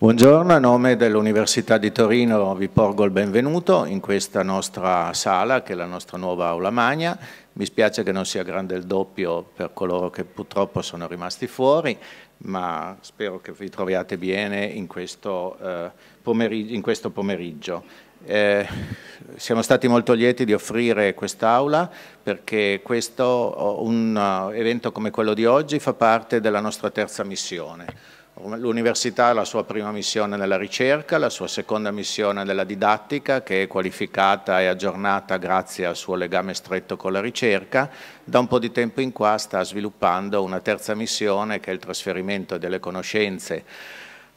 Buongiorno, a nome dell'Università di Torino vi porgo il benvenuto in questa nostra sala, che è la nostra nuova aula magna. Mi spiace che non sia grande il doppio per coloro che purtroppo sono rimasti fuori, ma spero che vi troviate bene in questo, eh, pomeriggio. In questo pomeriggio. Eh, siamo stati molto lieti di offrire quest'aula perché questo, un eh, evento come quello di oggi fa parte della nostra terza missione L'università ha la sua prima missione nella ricerca, la sua seconda missione nella didattica, che è qualificata e aggiornata grazie al suo legame stretto con la ricerca. Da un po' di tempo in qua sta sviluppando una terza missione, che è il trasferimento delle conoscenze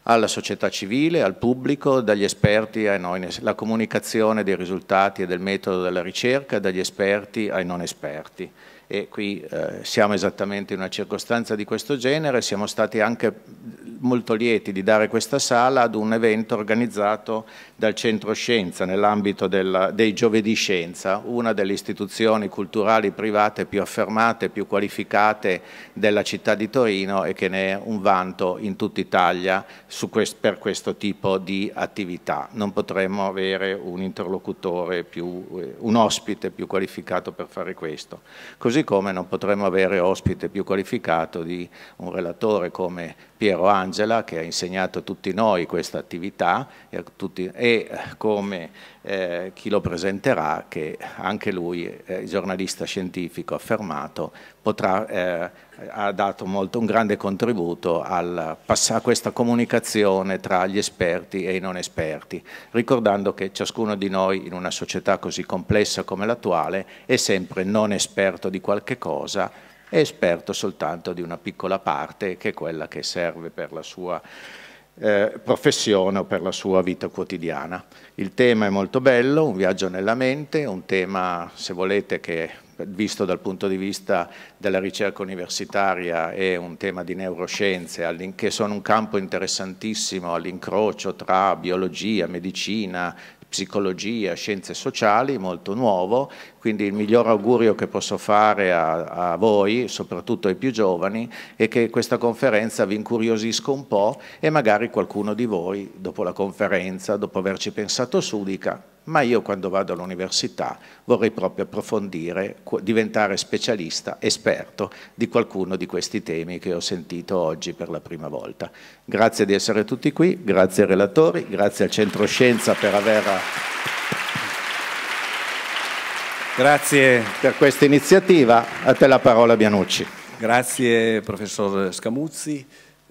alla società civile, al pubblico, dagli esperti ai non esperti, la comunicazione dei risultati e del metodo della ricerca dagli esperti ai non esperti e qui eh, siamo esattamente in una circostanza di questo genere, siamo stati anche molto lieti di dare questa sala ad un evento organizzato dal Centro Scienza nell'ambito dei Giovedì Scienza, una delle istituzioni culturali private più affermate, più qualificate della città di Torino e che ne è un vanto in tutta Italia quest, per questo tipo di attività. Non potremmo avere un interlocutore più, eh, un ospite più qualificato per fare questo, così come non potremmo avere ospite più qualificato di un relatore come Piero Angela che ha insegnato a tutti noi questa attività e, tutti, e eh, come eh, chi lo presenterà che anche lui, eh, giornalista scientifico affermato, potrà, eh, ha dato molto, un grande contributo al, a questa comunicazione tra gli esperti e i non esperti, ricordando che ciascuno di noi in una società così complessa come l'attuale è sempre non esperto di qualche cosa è esperto soltanto di una piccola parte che è quella che serve per la sua eh, professione o per la sua vita quotidiana. Il tema è molto bello, un viaggio nella mente, un tema, se volete, che visto dal punto di vista della ricerca universitaria è un tema di neuroscienze, che sono un campo interessantissimo all'incrocio tra biologia, medicina, psicologia, scienze sociali, molto nuovo, quindi il miglior augurio che posso fare a, a, voi, soprattutto ai più giovani, è che questa conferenza vi incuriosisca un po' e magari qualcuno di voi, dopo la conferenza, dopo averci pensato su, dica ma io quando vado all'università vorrei proprio approfondire, diventare specialista, esperto di qualcuno di questi temi che ho sentito oggi per la prima volta. Grazie di essere tutti qui, grazie ai relatori, grazie al Centro Scienza per aver... Grazie. Per questa iniziativa, a te la parola Bianucci. Grazie professor Scamuzzi,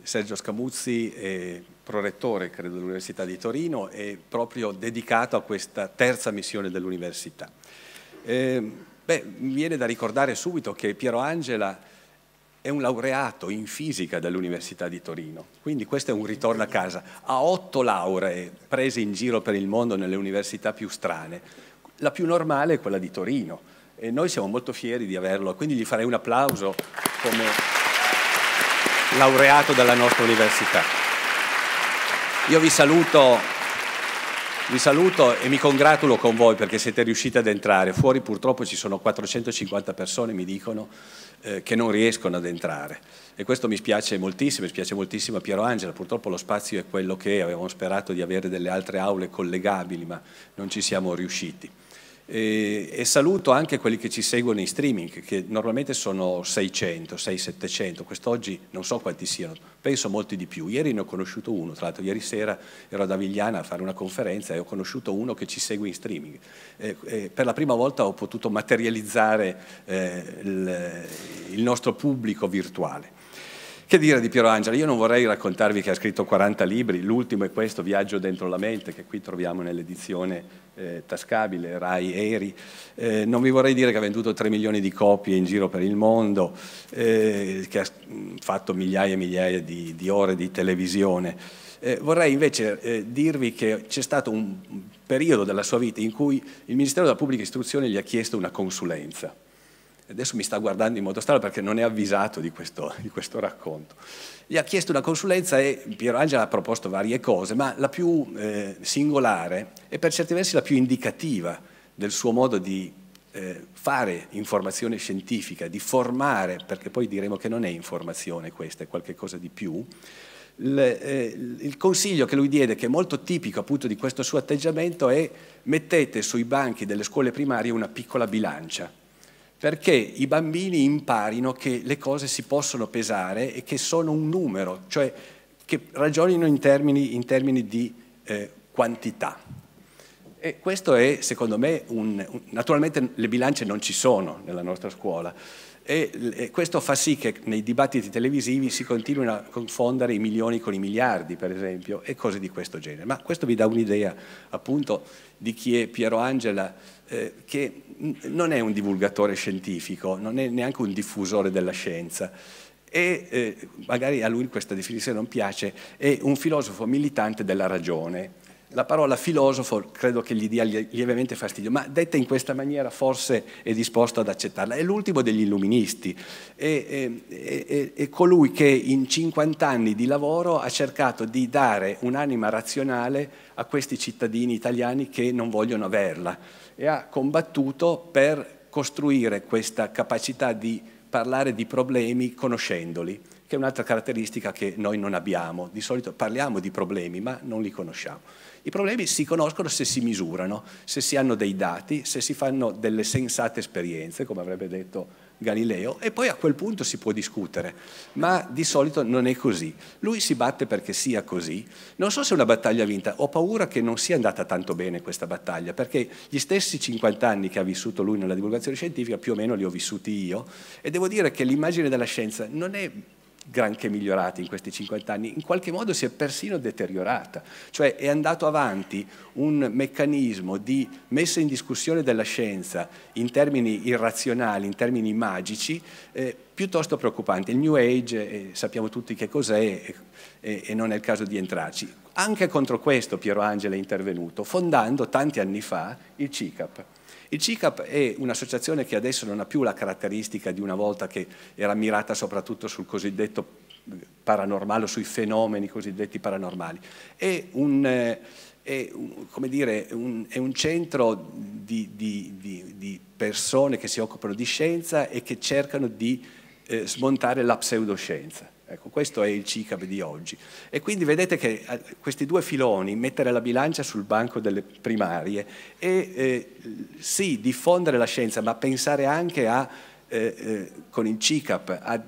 Sergio Scamuzzi. E prorettore credo, dell'Università di Torino e proprio dedicato a questa terza missione dell'Università. Ehm, beh, mi viene da ricordare subito che Piero Angela è un laureato in fisica dell'Università di Torino, quindi questo è un ritorno a casa. Ha otto lauree prese in giro per il mondo nelle università più strane. La più normale è quella di Torino e noi siamo molto fieri di averlo, quindi gli farei un applauso come laureato della nostra università. Io vi saluto, vi saluto e mi congratulo con voi perché siete riusciti ad entrare. Fuori purtroppo ci sono 450 persone, mi dicono, eh, che non riescono ad entrare. E questo mi spiace moltissimo, mi spiace moltissimo a Piero Angela. Purtroppo lo spazio è quello che è. avevamo sperato di avere delle altre aule collegabili, ma non ci siamo riusciti. E, eh, e, saluto anche quelli che ci seguono in streaming, che normalmente sono 600, 600-700, quest'oggi non so quanti siano, penso molti di più. Ieri ne ho conosciuto uno, tra l'altro ieri sera ero ad Avigliana a fare una conferenza e ho conosciuto uno che ci segue in streaming. Eh, eh, per la prima volta ho potuto materializzare eh, il, il nostro pubblico virtuale. Che dire di Piero Angela? Io non vorrei raccontarvi che ha scritto 40 libri, l'ultimo è questo, Viaggio dentro la mente, che qui troviamo nell'edizione eh, tascabile, Rai Eri. Eh, non vi vorrei dire che ha venduto 3 milioni di copie in giro per il mondo, eh, che ha mm, fatto migliaia e migliaia di, di ore di televisione. Eh, vorrei invece eh, dirvi che c'è stato un periodo della sua vita in cui il Ministero della Pubblica Istruzione gli ha chiesto una consulenza adesso mi sta guardando in modo strano perché non è avvisato di questo, di questo racconto. Gli ha chiesto una consulenza e Piero Angela ha proposto varie cose, ma la più eh, singolare e per certi versi la più indicativa del suo modo di eh, fare informazione scientifica, di formare, perché poi diremo che non è informazione questa, è qualcosa di più, il, eh, il consiglio che lui diede, che è molto tipico appunto di questo suo atteggiamento, è mettete sui banchi delle scuole primarie una piccola bilancia, perché i bambini imparino che le cose si possono pesare e che sono un numero, cioè che ragionino in termini, in termini di eh, quantità. E questo è, secondo me, un, un, naturalmente le bilance non ci sono nella nostra scuola, e, questo fa sì che nei dibattiti televisivi si continuino a confondere i milioni con i miliardi, per esempio, e cose di questo genere. Ma questo vi dà un'idea appunto di chi è Piero Angela, eh, che non è un divulgatore scientifico, non è neanche un diffusore della scienza e eh, magari a lui questa definizione non piace, è un filosofo militante della ragione la parola filosofo credo che gli dia lievemente fastidio, ma detta in questa maniera forse è disposto ad accettarla. È l'ultimo degli illuministi, è, è, è, è colui che in 50 anni di lavoro ha cercato di dare un'anima razionale a questi cittadini italiani che non vogliono averla e ha combattuto per costruire questa capacità di parlare di problemi conoscendoli che è un'altra caratteristica che noi non abbiamo. Di solito parliamo di problemi, ma non li conosciamo. I problemi si conoscono se si misurano, se si hanno dei dati, se si fanno delle sensate esperienze, come avrebbe detto Galileo, e poi a quel punto si può discutere, ma di solito non è così. Lui si batte perché sia così. Non so se è una battaglia vinta, ho paura che non sia andata tanto bene questa battaglia, perché gli stessi 50 anni che ha vissuto lui nella divulgazione scientifica più o meno li ho vissuti io, e devo dire che l'immagine della scienza non è granché migliorati in questi 50 anni, in qualche modo si è persino deteriorata, cioè è andato avanti un meccanismo di messa in discussione della scienza in termini irrazionali, in termini magici, eh, piuttosto preoccupante. Il New Age eh, sappiamo tutti che cos'è eh, e non è il caso di entrarci. Anche contro questo Piero Angela è intervenuto, fondando tanti anni fa il CICAP. Il CICAP è un'associazione che adesso non ha più la caratteristica di una volta che era mirata soprattutto sul cosiddetto eh, paranormale sui fenomeni cosiddetti paranormali. È un, eh, è un, dire, un, è un centro di, di, di, di, persone che si occupano di scienza e che cercano di eh, smontare la pseudoscienza. Ecco, questo è il CICAB di oggi. E quindi vedete che eh, questi due filoni, mettere la bilancia sul banco delle primarie e eh, sì, diffondere la scienza, ma pensare anche a, eh, eh con il CICAP a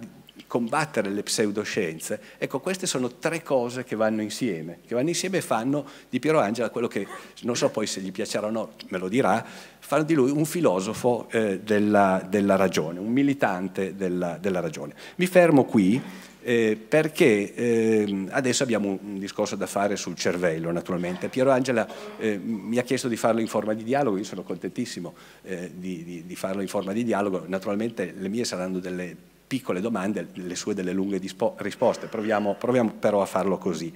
combattere le pseudoscienze, ecco queste sono tre cose che vanno insieme, che vanno insieme e fanno di Piero Angela quello che, non so poi se gli piacerà o no, me lo dirà, fanno di lui un filosofo eh, della, della, ragione, un militante della, della ragione. Mi fermo qui. Eh, perché eh, adesso abbiamo un discorso da fare sul cervello naturalmente. Piero Angela eh, mi ha chiesto di farlo in forma di dialogo, io sono contentissimo eh, di, di, di, farlo in forma di dialogo, naturalmente le mie saranno delle piccole domande, le sue delle lunghe risposte, proviamo, proviamo, però a farlo così.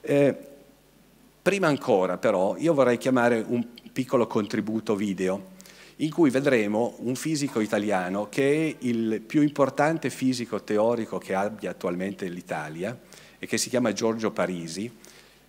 Eh, prima ancora però io vorrei chiamare un piccolo contributo video in cui vedremo un fisico italiano che è il più importante fisico teorico che abbia attualmente l'Italia e che si chiama Giorgio Parisi.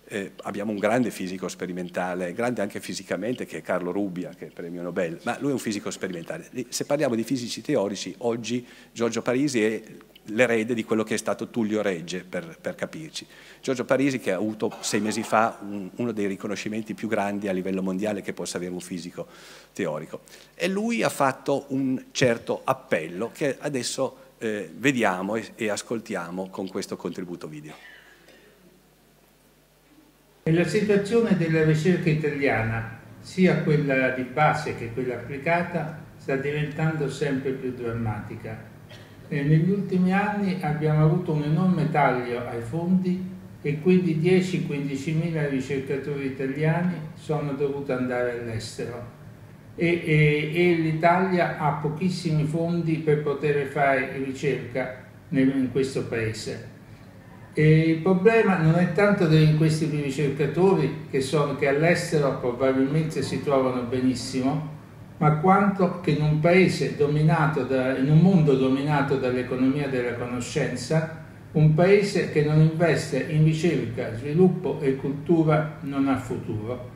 Eh, abbiamo un grande fisico sperimentale, grande anche fisicamente, che è Carlo Rubbia, che è il premio Nobel, ma lui è un fisico sperimentale. Se parliamo di fisici teorici, oggi Giorgio Parisi è l'erede di quello che è stato Tullio Regge, per, per, capirci. Giorgio Parisi che ha avuto sei mesi fa un, uno dei riconoscimenti più grandi a livello mondiale che possa avere un fisico teorico. E lui ha fatto un certo appello che adesso eh, vediamo e, e ascoltiamo con questo contributo video. E la situazione della ricerca italiana, sia quella di base che quella applicata, sta diventando sempre più drammatica e negli ultimi anni abbiamo avuto un enorme taglio ai fondi e quindi 10-15 mila ricercatori italiani sono dovuti andare all'estero e, e, e l'Italia ha pochissimi fondi per poter fare ricerca nel, in questo paese. E il problema non è tanto di questi ricercatori che, sono, che all'estero probabilmente si trovano benissimo, ma quanto che in un paese dominato da, in un mondo dominato dall'economia della conoscenza, un paese che non investe in ricerca, sviluppo e cultura non ha futuro.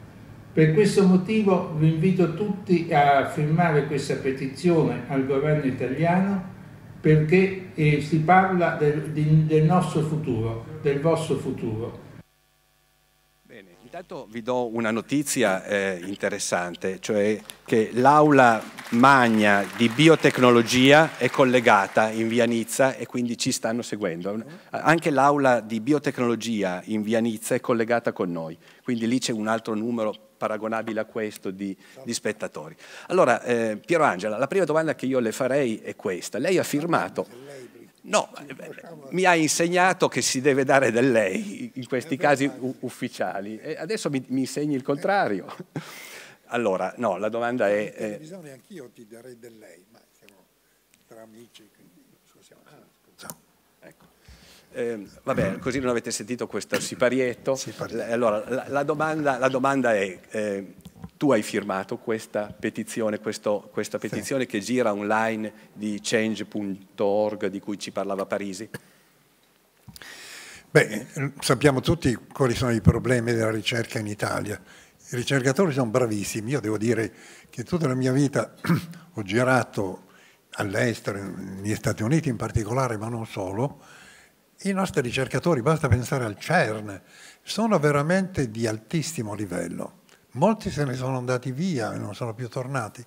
Per questo motivo vi invito tutti a firmare questa petizione al governo italiano perché eh, si parla del, del nostro futuro, del vostro futuro Intanto vi do una notizia eh, interessante, cioè che l'Aula Magna di Biotecnologia è collegata in via Nizza e quindi ci stanno seguendo. Anche l'Aula di Biotecnologia in via Nizza è collegata con noi, quindi lì c'è un altro numero paragonabile a questo di, di spettatori. Allora, eh, Piero Angela, la prima domanda che io le farei è questa. Lei ha firmato No, mi ha insegnato che si deve dare del lei in questi casi ufficiali e adesso mi, mi insegni il contrario. Allora, no, la domanda è... Eh, bisogna anch'io ti darei del lei, ma siamo tra amici, quindi scusiamo. Ah, ecco. Eh, vabbè, così non avete sentito questo siparietto. Allora, la, la, domanda, la domanda, è... Eh, tu hai firmato questa petizione, questo, questa petizione sì. che gira online di change.org di cui ci parlava Parisi? Beh, eh, sappiamo tutti quali sono i problemi della ricerca in Italia. I ricercatori sono bravissimi. Io devo dire che tutta la mia vita ho girato all'estero, negli Stati Uniti in particolare, ma non solo. I nostri ricercatori, basta pensare al CERN, sono veramente di altissimo livello molti se ne sono andati via e non sono più tornati.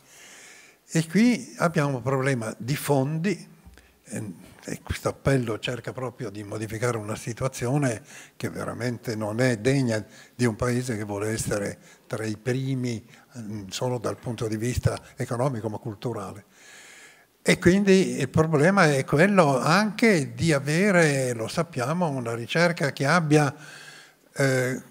E qui abbiamo un problema di fondi, e questo appello cerca proprio di modificare una situazione che veramente non è degna di un paese che vuole essere tra i primi mm, solo dal punto di vista economico ma culturale. E quindi il problema è quello anche di avere, lo sappiamo, una ricerca che abbia eh,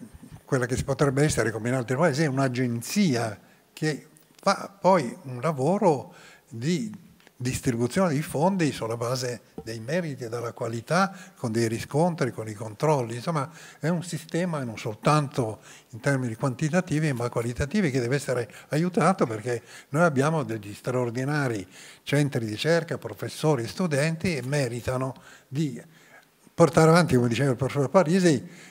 quella che si potrebbe essere, come in altri paesi, un'agenzia che fa poi un lavoro di distribuzione di fondi sulla base dei meriti e della qualità, con dei riscontri, con i controlli. Insomma, è un sistema non soltanto in termini quantitativi ma qualitativi che deve essere aiutato perché noi abbiamo degli straordinari centri di ricerca, professori e studenti e meritano di portare avanti, come diceva il professor Parisi,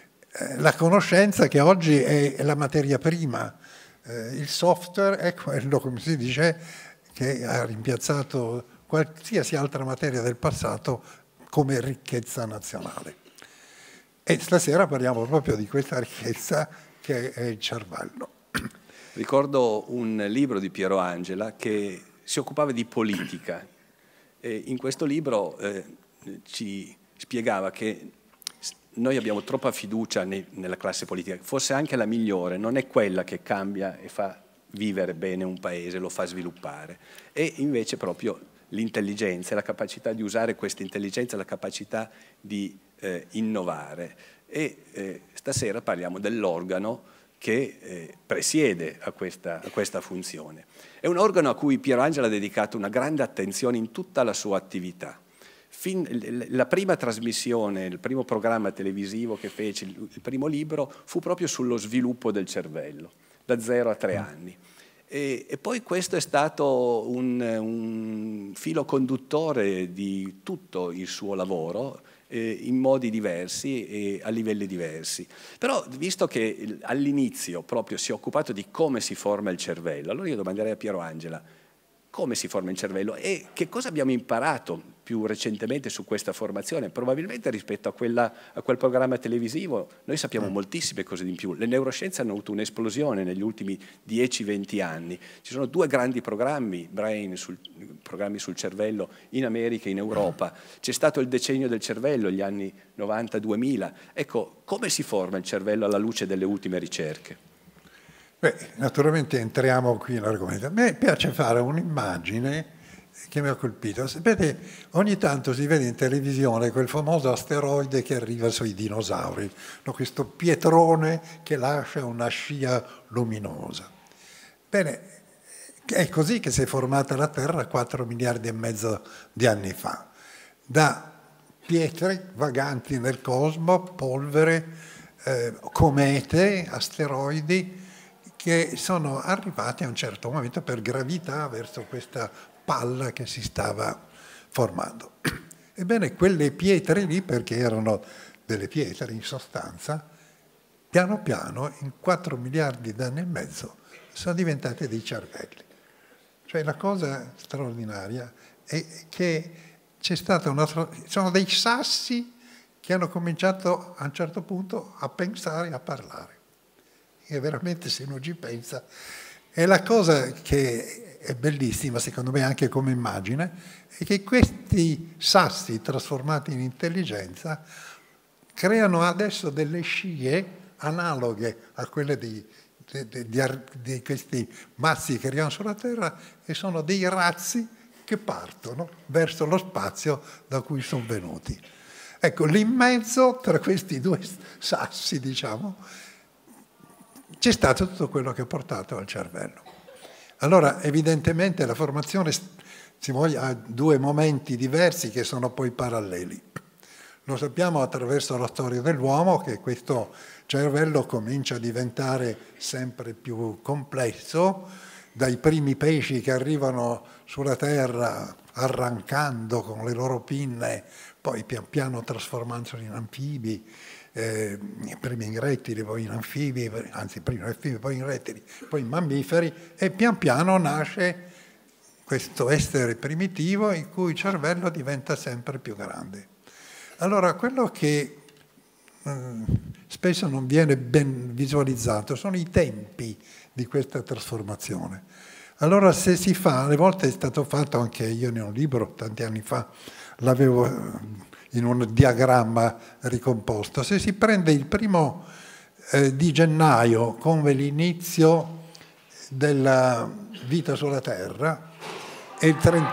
la conoscenza che oggi è la materia prima, eh, il software è quello, come si dice, che ha rimpiazzato qualsiasi altra materia del passato come ricchezza nazionale. E stasera parliamo proprio di questa ricchezza che è il cervello. Ricordo un libro di Piero Angela che si occupava di politica e in questo libro eh, ci spiegava che noi abbiamo troppa fiducia nei, nella classe politica, forse anche la migliore, non è quella che cambia e fa vivere bene un paese, lo fa sviluppare, è invece proprio l'intelligenza, la capacità di usare questa intelligenza, la capacità di eh, innovare. E eh, stasera parliamo dell'organo che eh, presiede a questa, a questa, funzione. È un organo a cui Piero Angela ha dedicato una grande attenzione in tutta la sua attività. Fin, la prima trasmissione, il primo programma televisivo che fece, il primo libro, fu proprio sullo sviluppo del cervello, da zero a tre mm. anni. E, e, poi questo è stato un, un, filo conduttore di tutto il suo lavoro eh, in modi diversi e a livelli diversi. Però visto che all'inizio proprio si è occupato di come si forma il cervello, allora io domanderei a Piero Angela come si forma il cervello e che cosa abbiamo imparato più recentemente su questa formazione, probabilmente rispetto a, quella, a quel programma televisivo, noi sappiamo mm. moltissime cose di più. Le neuroscienze hanno avuto un'esplosione negli ultimi 10-20 anni. Ci sono due grandi programmi, brain, sul, programmi sul cervello, in America e in Europa. C'è stato il decennio del cervello, gli anni 90-2000. Ecco, come si forma il cervello alla luce delle ultime ricerche? Beh, naturalmente entriamo qui in argomento. A me piace fare un'immagine che mi ha colpito. Sapete, ogni tanto si vede in televisione quel famoso asteroide che arriva sui dinosauri, no? questo pietrone che lascia una scia luminosa. Bene, è così che si è formata la Terra 4 miliardi e mezzo di anni fa, da pietre vaganti nel cosmo, polvere, eh, comete, asteroidi, che sono arrivati a un certo momento per gravità verso questa palla che si stava formando. Ebbene, quelle pietre lì, perché erano delle pietre in sostanza, piano piano, in 4 miliardi d'anni e mezzo, sono diventate dei cervelli. Cioè la cosa straordinaria è che c'è stata una... sono dei sassi che hanno cominciato a un certo punto a pensare e a parlare. E veramente se non ci pensa... E la cosa che è bellissima secondo me anche come immagine, è che questi sassi trasformati in intelligenza creano adesso delle scie analoghe a quelle di, di, di, di questi mazzi che arrivano sulla Terra e sono dei razzi che partono verso lo spazio da cui sono venuti. Ecco, lì in mezzo, tra questi due sassi, diciamo, c'è stato tutto quello che ha portato al cervello. Allora evidentemente la formazione si muove a due momenti diversi che sono poi paralleli. Lo sappiamo attraverso la storia dell'uomo che questo cervello comincia a diventare sempre più complesso, dai primi pesci che arrivano sulla Terra arrancando con le loro pinne, poi pian piano trasformandosi in anfibi, eh, prima in rettili, poi in anfibi, anzi prima in anfibi, poi in rettili, poi in mammiferi e pian piano nasce questo essere primitivo in cui il cervello diventa sempre più grande. Allora quello che eh, spesso non viene ben visualizzato sono i tempi di questa trasformazione. Allora se si fa, alle volte è stato fatto anche io in un libro tanti anni fa, l'avevo in un diagramma ricomposto. Se si prende il primo eh, di gennaio come l'inizio della vita sulla Terra e il 30...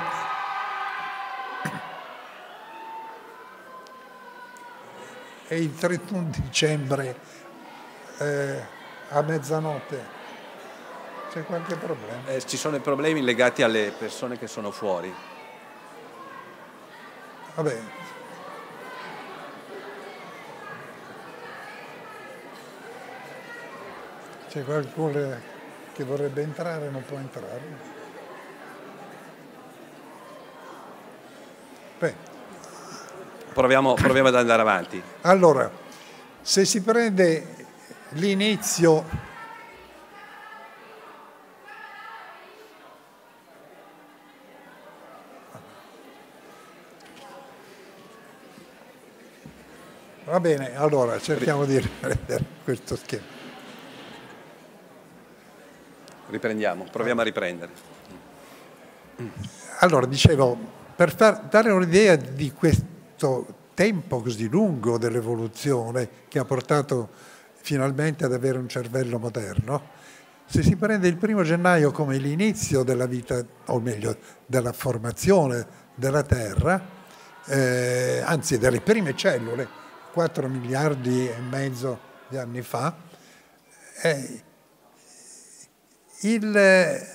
e il 31 dicembre eh, a mezzanotte. C'è qualche problema? Eh, ci sono i problemi legati alle persone che sono fuori. va bene C'è qualcuno che vorrebbe entrare e non può entrare. Proviamo, proviamo ad andare avanti. Allora, se si prende l'inizio Va bene, allora cerchiamo di riprendere questo schema. Riprendiamo, proviamo a riprendere. Allora, dicevo, per far, dare un'idea di questo tempo così lungo dell'evoluzione che ha portato finalmente ad avere un cervello moderno, se si prende il primo gennaio come l'inizio della vita, o meglio, della formazione della Terra, eh, anzi delle prime cellule, 4 miliardi e mezzo di anni fa, eh, il, eh,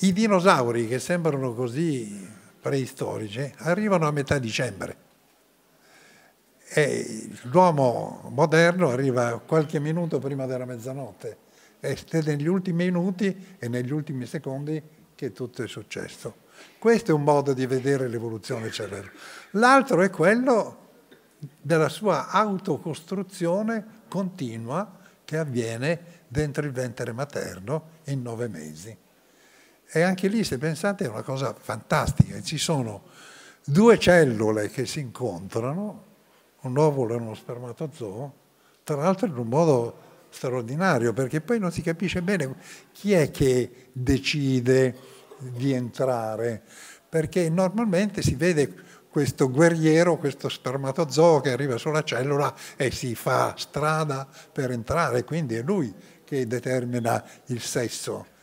i dinosauri che sembrano così preistorici arrivano a metà dicembre e l'uomo moderno arriva qualche minuto prima della mezzanotte e è negli ultimi minuti e negli ultimi secondi che tutto è successo. Questo è un modo di vedere l'evoluzione cerebrale. L'altro è quello della sua autocostruzione continua che avviene dentro il ventre materno in nove mesi. E anche lì, se pensate, è una cosa fantastica. Ci sono due cellule che si incontrano, un ovulo e uno spermatozoo, tra l'altro in un modo straordinario, perché poi non si capisce bene chi è che decide di entrare, perché normalmente si vede questo guerriero, questo spermatozoo che arriva sulla cellula e si fa strada per entrare, quindi è lui che determina il sesso.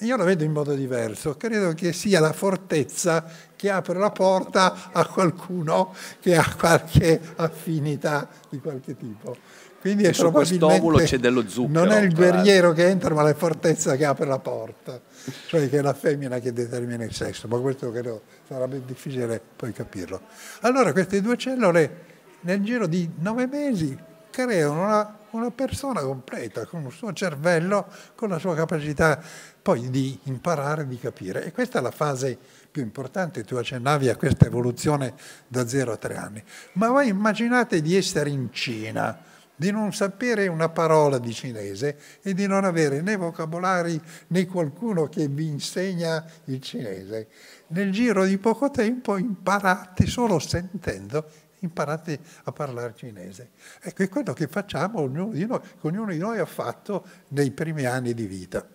Io lo vedo in modo diverso, credo che sia la fortezza che apre la porta a qualcuno che ha qualche affinità di qualche tipo. Quindi è probabilmente c'è dello zucchero. Non è il guerriero che entra, ma la fortezza che apre la porta, cioè che è la femmina che determina il sesso, ma questo credo sarebbe difficile poi capirlo. Allora queste due cellule nel giro di nove mesi creano una una persona completa, con il suo cervello, con la sua capacità poi di imparare, di capire. E questa è la fase più importante, tu accennavi a questa evoluzione da 0 a 3 anni. Ma voi immaginate di essere in Cina, di non sapere una parola di cinese e di non avere né vocabolari né qualcuno che vi insegna il cinese. Nel giro di poco tempo imparate solo sentendo imparate a parlare cinese. Ecco, è quello che facciamo ognuno di noi, ognuno di noi ha fatto nei primi anni di vita.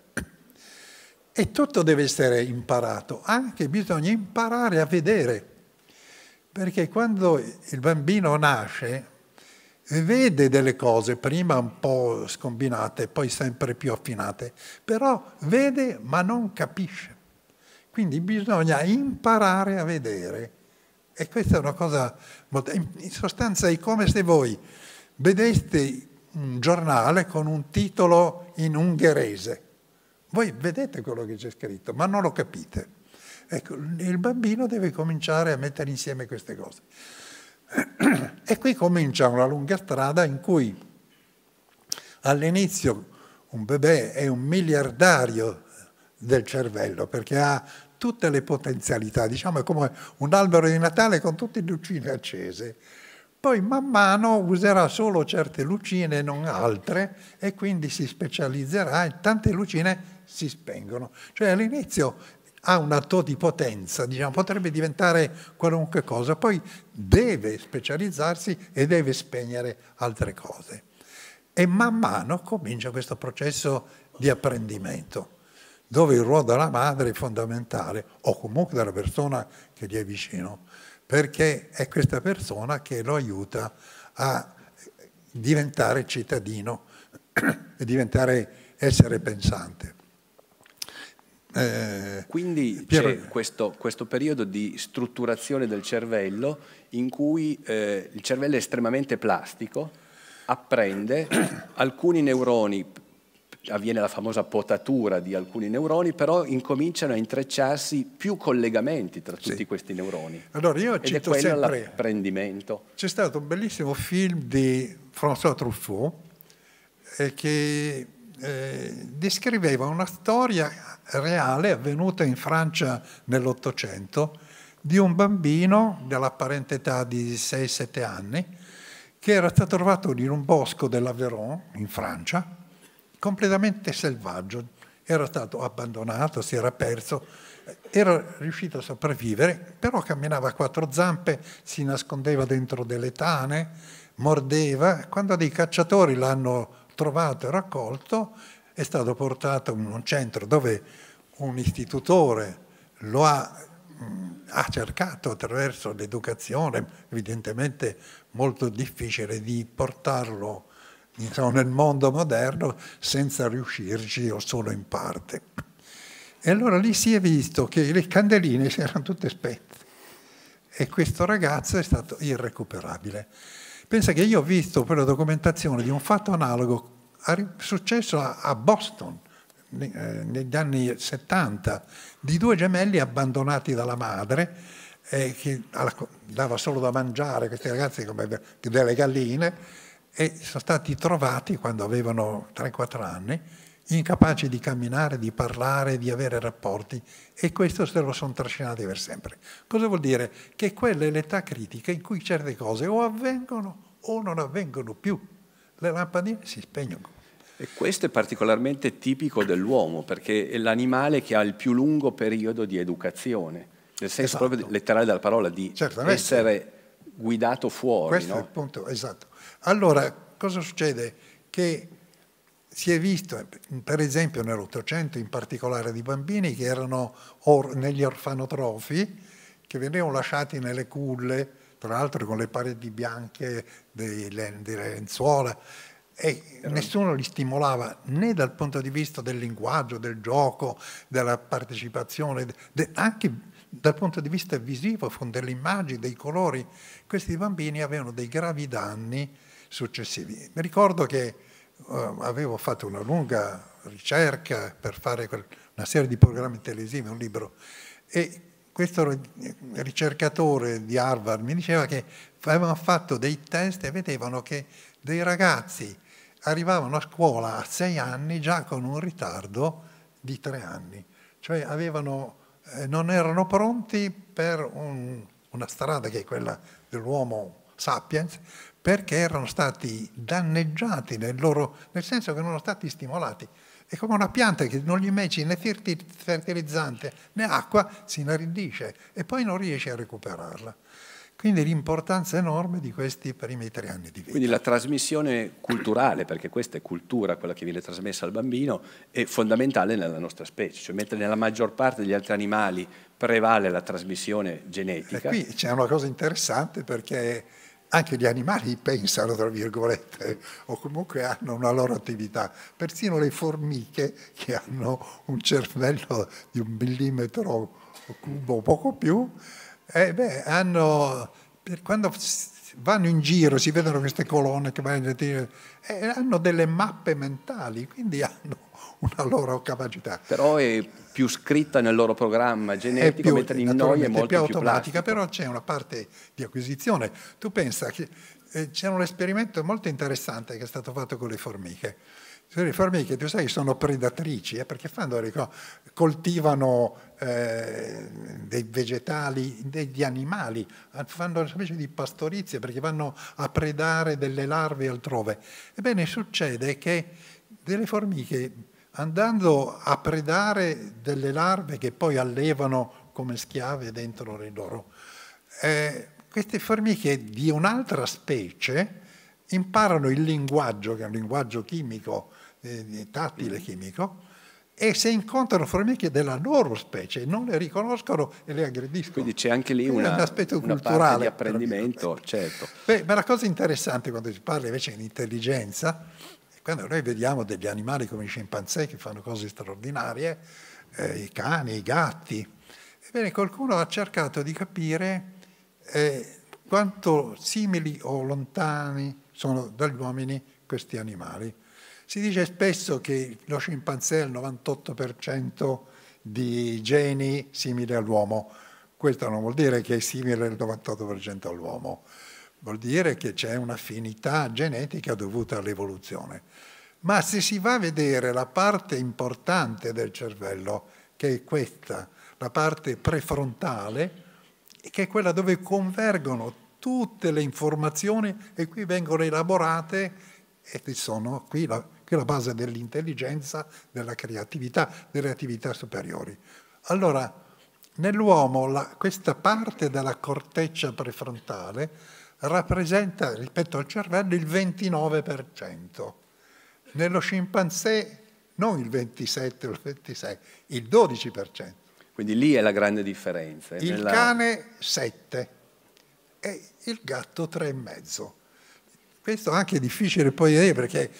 E tutto deve essere imparato, anche bisogna imparare a vedere, perché quando il bambino nasce vede delle cose, prima un po' scombinate, poi sempre più affinate, però vede ma non capisce. Quindi bisogna imparare a vedere e questa è una cosa molto... In sostanza è come se voi vedeste un giornale con un titolo in ungherese. Voi vedete quello che c'è scritto, ma non lo capite. Ecco, il bambino deve cominciare a mettere insieme queste cose. E qui comincia una lunga strada in cui all'inizio un bebè è un miliardario del cervello perché ha tutte le potenzialità, diciamo è come un albero di Natale con tutte le lucine accese. Poi man mano userà solo certe lucine e non altre e quindi si specializzerà e tante lucine si spengono. Cioè all'inizio ha un atto di potenza, diciamo, potrebbe diventare qualunque cosa, poi deve specializzarsi e deve spegnere altre cose. E man mano comincia questo processo di apprendimento dove il ruolo della madre è fondamentale, o comunque della persona che gli è vicino, perché è questa persona che lo aiuta a diventare cittadino e diventare essere pensante. Eh, Quindi c'è questo, questo, periodo di strutturazione del cervello in cui eh, il cervello è estremamente plastico, apprende alcuni neuroni avviene la famosa potatura di alcuni neuroni, però incominciano a intrecciarsi più collegamenti tra tutti sì. questi neuroni. Allora io Ed cito è sempre, C'è stato un bellissimo film di François Truffaut eh, che eh, descriveva una storia reale avvenuta in Francia nell'Ottocento di un bambino dell'apparente età di 6-7 anni che era stato trovato in un bosco dell'Aveyron in Francia completamente selvaggio, era stato abbandonato, si era perso, era riuscito a sopravvivere, però camminava a quattro zampe, si nascondeva dentro delle tane, mordeva. Quando dei cacciatori l'hanno trovato e raccolto, è stato portato in un centro dove un istitutore lo ha, mm, ha cercato attraverso l'educazione, evidentemente molto difficile, di portarlo insomma, diciamo, nel mondo moderno senza riuscirci o solo in parte. E allora lì si è visto che le candeline si erano tutte spente e questo ragazzo è stato irrecuperabile. Pensa che io ho visto quella documentazione di un fatto analogo successo a Boston eh, negli anni 70 di due gemelli abbandonati dalla madre eh, che dava solo da mangiare a questi ragazzi come delle galline e sono stati trovati quando avevano 3-4 anni, incapaci di camminare, di parlare, di avere rapporti e questo se lo sono trascinati per sempre. Cosa vuol dire? Che quella è l'età critica in cui certe cose o avvengono o non avvengono più. Le lampadine si spegnono. E questo è particolarmente tipico dell'uomo, perché è l'animale che ha il più lungo periodo di educazione, nel senso esatto. proprio letterale della parola, di Certamente. essere guidato fuori. Questo no? è il punto, esatto. Allora, cosa succede? Che si è visto, per esempio nell'Ottocento, in particolare di bambini che erano or negli orfanotrofi, che venivano lasciati nelle culle, tra l'altro con le pareti bianche delle, delle lenzuola, e nessuno li stimolava né dal punto di vista del linguaggio, del gioco, della partecipazione, anche dal punto di vista visivo, con delle immagini, dei colori. Questi bambini avevano dei gravi danni successivi. Mi ricordo che uh, avevo fatto una lunga ricerca per fare una serie di programmi televisivi, un libro, e questo ricercatore di Harvard mi diceva che avevano fatto dei test e vedevano che dei ragazzi arrivavano a scuola a sei anni già con un ritardo di tre anni, cioè avevano, eh, non erano pronti per un, una strada che è quella dell'uomo sapiens, perché erano stati danneggiati nel, loro, nel senso che non erano stati stimolati. È come una pianta che non gli meci né fertilizzante né acqua, si inaridisce e poi non riesce a recuperarla. Quindi l'importanza enorme di questi primi tre anni di vita. Quindi la trasmissione culturale, perché questa è cultura, quella che viene trasmessa al bambino, è fondamentale nella nostra specie. Cioè, mentre nella maggior parte degli altri animali prevale la trasmissione genetica. E qui c'è una cosa interessante perché anche gli animali pensano, tra virgolette, o comunque hanno una loro attività, persino le formiche che hanno un cervello di un millimetro cubo poco più, eh beh, hanno, quando vanno in giro, si vedono queste colonne che vanno in dire, eh, hanno delle mappe mentali, quindi hanno una loro capacità. Però è più scritta nel loro programma genetico, più, mentre in noi è molto più automatica, più però c'è una parte di acquisizione. Tu pensa che eh, c'era un esperimento molto interessante che è stato fatto con le formiche. Le formiche, tu sai sono predatrici, eh, perché fanno, coltivano eh, dei vegetali, degli animali, fanno una specie di pastorizia, perché vanno a predare delle larve altrove. Ebbene, succede che delle formiche andando a predare delle larve che poi allevano come schiave dentro le loro. Eh, queste formiche di un'altra specie imparano il linguaggio, che è un linguaggio chimico, eh, tattile mm. chimico, e se incontrano formiche della loro specie non le riconoscono e le aggrediscono. Quindi c'è anche lì una, un aspetto una culturale. di apprendimento, certo. Beh, ma la cosa interessante quando si parla invece di intelligenza quando noi vediamo degli animali come i scimpanzé che fanno cose straordinarie, eh, i cani, i gatti, ebbene qualcuno ha cercato di capire eh, quanto simili o lontani sono dagli uomini questi animali. Si dice spesso che lo scimpanzé ha il 98% di geni simili all'uomo. Questo non vuol dire che è simile il 98% all'uomo, Vuol dire che c'è un'affinità genetica dovuta all'evoluzione. Ma se si va a vedere la parte importante del cervello, che è questa, la parte prefrontale, che è quella dove convergono tutte le informazioni e qui vengono elaborate e sono qui la, qui la base dell'intelligenza, della creatività, delle attività superiori. Allora, nell'uomo questa parte della corteccia prefrontale rappresenta rispetto al cervello il 29%, nello scimpanzé non il 27 o il 26, il 12%. Quindi lì è la grande differenza. Il nella... cane 7 e il gatto 3,5. Questo anche è difficile poi vedere perché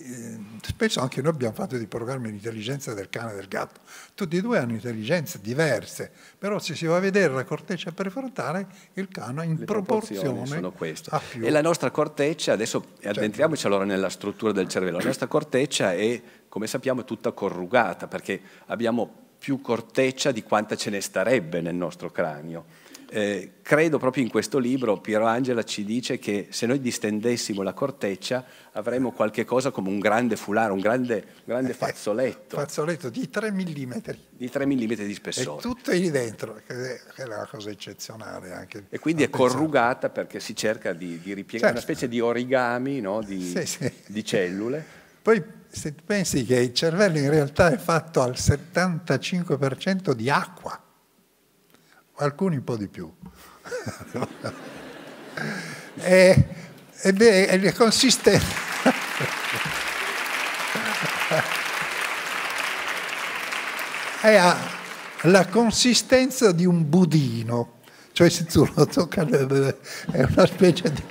Ehm, spesso anche noi abbiamo fatto dei programmi di intelligenza del cane e del gatto. Tutti e due hanno intelligenze diverse, però se si va a vedere la corteccia prefrontale, il cane in Le proporzione sono questo. E la nostra corteccia, adesso certo. addentriamoci allora nella struttura del cervello, la nostra corteccia è, come sappiamo, tutta corrugata perché abbiamo più corteccia di quanta ce ne starebbe nel nostro cranio eh, credo proprio in questo libro Piero Angela ci dice che se noi distendessimo la corteccia avremmo qualche cosa come un grande foulard, un grande, grande eh, fazzoletto. fazzoletto di 3 mm. Di 3 mm di spessore. E tutto lì dentro, che è una cosa eccezionale anche. E quindi è corrugata perché si cerca di, di ripiegare, certo. una specie di origami no? di, sì, sì. di cellule. Poi se pensi che il cervello in realtà è fatto al 75% di acqua, alcuni un po' di più. e, e, beh, e le consistenze... e ha la consistenza di un budino, cioè se tu lo tocca è una specie di,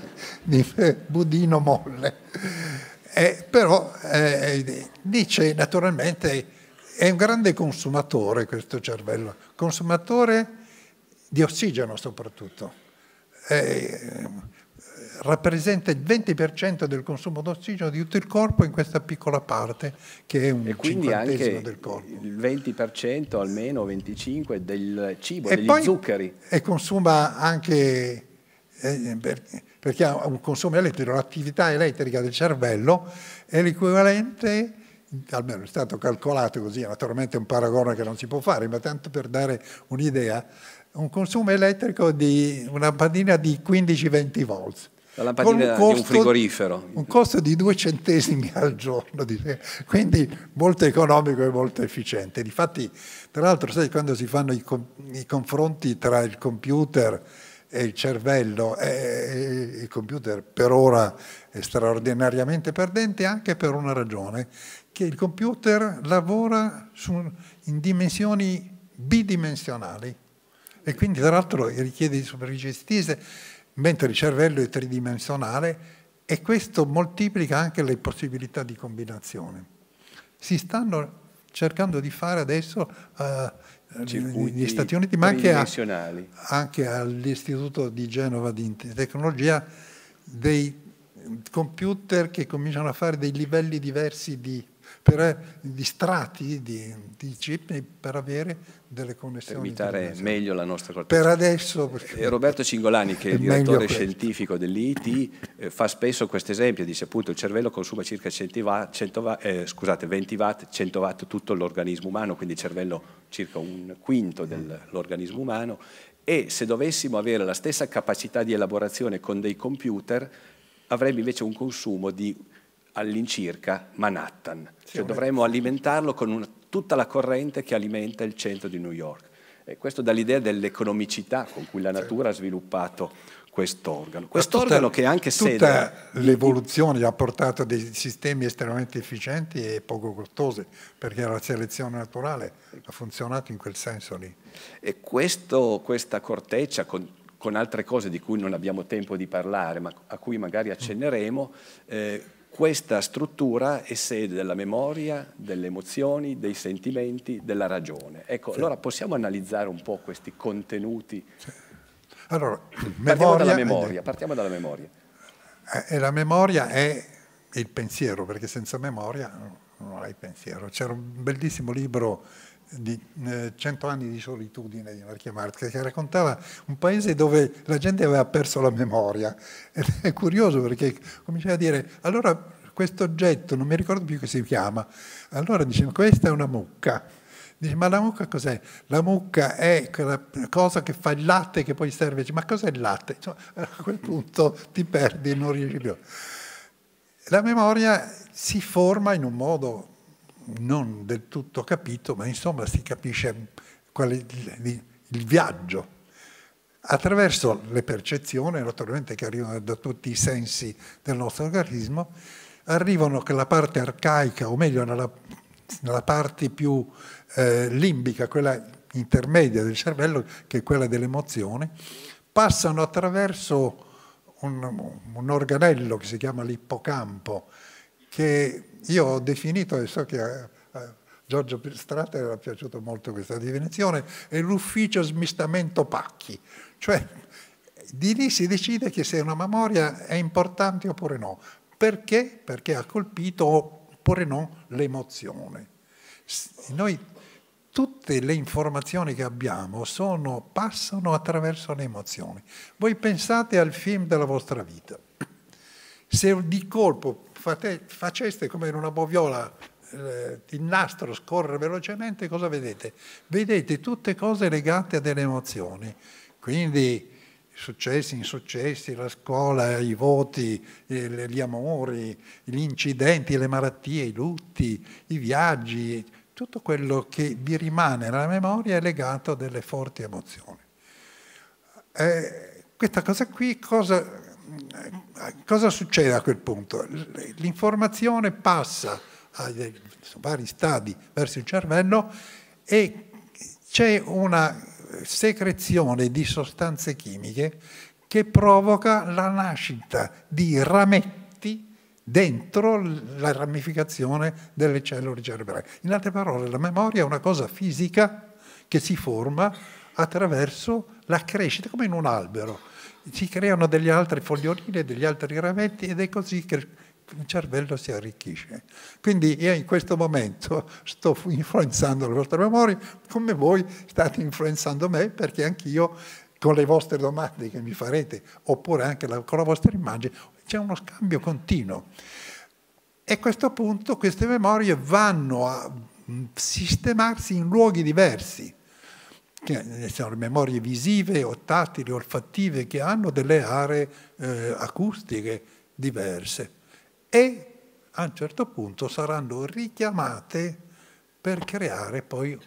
di budino molle. Eh, però eh, dice naturalmente è un grande consumatore questo cervello, consumatore di ossigeno soprattutto, eh, rappresenta il 20% del consumo d'ossigeno di tutto il corpo in questa piccola parte che è un e cinquantesimo del corpo. Il 20% almeno 25% del cibo, e degli poi, zuccheri. E consuma anche eh, perché ha un consumo elettrico, l'attività elettrica del cervello è l'equivalente, almeno è stato calcolato così, naturalmente è un paragone che non si può fare, ma tanto per dare un'idea, un consumo elettrico di una lampadina di 15-20 volts. La lampadina un costo, di un frigorifero. Un costo di 2 centesimi al giorno, quindi molto economico e molto efficiente. Difatti, tra l'altro, sai, quando si fanno i, i confronti tra il computer e il cervello, eh, eh, il computer per ora è straordinariamente perdente anche per una ragione, che il computer lavora su, in dimensioni bidimensionali e quindi tra l'altro richiede di superficie estese, mentre il cervello è tridimensionale e questo moltiplica anche le possibilità di combinazione. Si stanno cercando di fare adesso eh, negli Stati Uniti, ma anche, a, anche all'Istituto di Genova di Tecnologia, dei computer che cominciano a fare dei livelli diversi di per eh, gli strati di, di chip per avere delle connessioni. Per imitare meglio la nostra corteccia. Per adesso. Eh, Roberto Cingolani, che è il direttore scientifico dell'IT, eh, fa spesso questo esempio, dice appunto il cervello consuma circa 100 watt, 100 watt, eh, scusate, 20 watt, 100 watt tutto l'organismo umano, quindi il cervello circa un quinto dell'organismo mm. umano e se dovessimo avere la stessa capacità di elaborazione con dei computer avremmo invece un consumo di all'incirca Manhattan. Cioè dovremmo alimentarlo con una, tutta la corrente che alimenta il centro di New York. E questo dà l'idea dell'economicità con cui la natura ha sviluppato quest'organo. Quest'organo che anche se... Tutta l'evoluzione ha portato a dei sistemi estremamente efficienti e poco costosi, perché la selezione naturale ha funzionato in quel senso lì. E questo, questa corteccia, con, con, altre cose di cui non abbiamo tempo di parlare, ma a cui magari accenneremo, eh, questa struttura è sede della memoria, delle emozioni, dei sentimenti, della ragione. Ecco, sì. allora possiamo analizzare un po' questi contenuti? Sì. Allora, partiamo, dalla memoria, partiamo dalla memoria. E eh, eh, la memoria è il pensiero, perché senza memoria non hai pensiero. C'era un bellissimo libro di eh, Cento anni di solitudine di Marchia Marx, che raccontava un paese dove la gente aveva perso la memoria. Ed è curioso perché cominciava a dire, allora questo oggetto, non mi ricordo più che si chiama, allora dice, questa è una mucca. Dice, ma la mucca cos'è? La mucca è quella cosa che fa il latte che poi serve. Dice, ma cos'è il latte? Insomma, a quel punto ti perdi e non riesci più. La memoria si forma in un modo non del tutto capito, ma insomma si capisce qual è il, viaggio. Attraverso le percezioni, naturalmente che arrivano da tutti i sensi del nostro organismo, arrivano che la parte arcaica, o meglio nella, nella parte più eh, limbica, quella intermedia del cervello, che è quella delle emozioni, passano attraverso un, un organello che si chiama l'ippocampo, che io ho definito, e so che a, Giorgio Strata era piaciuta molto questa definizione, è l'ufficio smistamento pacchi, cioè di lì si decide che se una memoria è importante oppure no. Perché? Perché ha colpito oppure no l'emozione. Noi tutte le informazioni che abbiamo sono, passano attraverso le emozioni. Voi pensate al film della vostra vita. Se di colpo fate, faceste come in una boviola eh, il nastro scorre velocemente, cosa vedete? Vedete tutte cose legate a delle emozioni, quindi successi, insuccessi, la scuola, i voti, eh, gli amori, gli incidenti, le malattie, i lutti, i viaggi, tutto quello che vi rimane nella memoria è legato a delle forti emozioni. Eh, questa cosa qui cosa eh, eh, cosa succede a quel punto? L'informazione passa ai vari stadi verso il cervello e c'è una secrezione di sostanze chimiche che provoca la nascita di rametti dentro la ramificazione delle cellule cerebrali. In altre parole, la memoria è una cosa fisica che si forma attraverso la crescita, come in un albero si creano delle altre foglioline, degli altri rametti ed è così che il cervello si arricchisce. Quindi io in questo momento sto influenzando le vostre memorie come voi state influenzando me perché anch'io con le vostre domande che mi farete oppure anche la, con la vostra immagine c'è uno scambio continuo. E a questo punto queste memorie vanno a mm, sistemarsi in luoghi diversi che eh, sono memorie visive o tattili, olfattive, che hanno delle aree eh, acustiche diverse e a un certo punto saranno richiamate per creare poi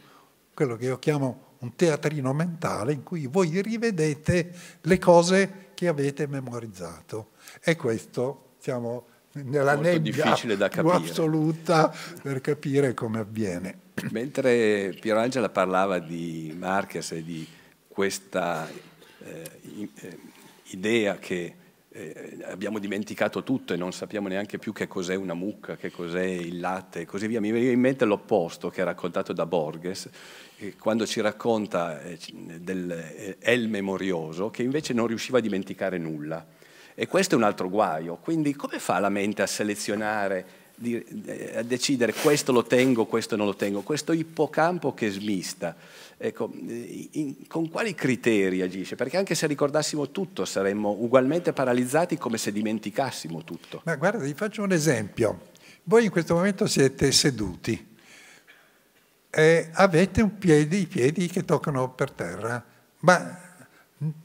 quello che io chiamo un teatrino mentale in cui voi rivedete le cose che avete memorizzato. E questo siamo nella Molto nebbia difficile assoluta per capire come avviene. Mentre Pierangela parlava di Marques e di questa eh, eh, idea che eh, abbiamo dimenticato tutto e non sappiamo neanche più che cos'è una mucca, che cos'è il latte e così via. Mi veniva in mente l'opposto che è raccontato da Borges, eh, quando ci racconta eh, del eh, Elme Morioso, che invece non riusciva a dimenticare nulla. E questo è un altro guaio, quindi come fa la mente a selezionare di, eh, a decidere questo lo tengo, questo non lo tengo, questo ippocampo che smista, ecco, eh, in, con quali criteri agisce? Perché anche se ricordassimo tutto saremmo ugualmente paralizzati come se dimenticassimo tutto. Ma guarda, vi faccio un esempio. Voi in questo momento siete seduti e avete un piede, i piedi che toccano per terra, ma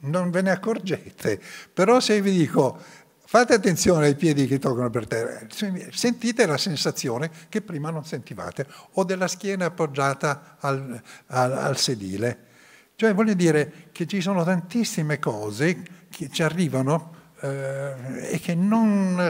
non ve ne accorgete. Però se vi dico Fate attenzione ai piedi che toccano per terra, sentite la sensazione che prima non sentivate, o della schiena appoggiata al, al, al sedile. Cioè voglio dire che ci sono tantissime cose che ci arrivano eh, e che non,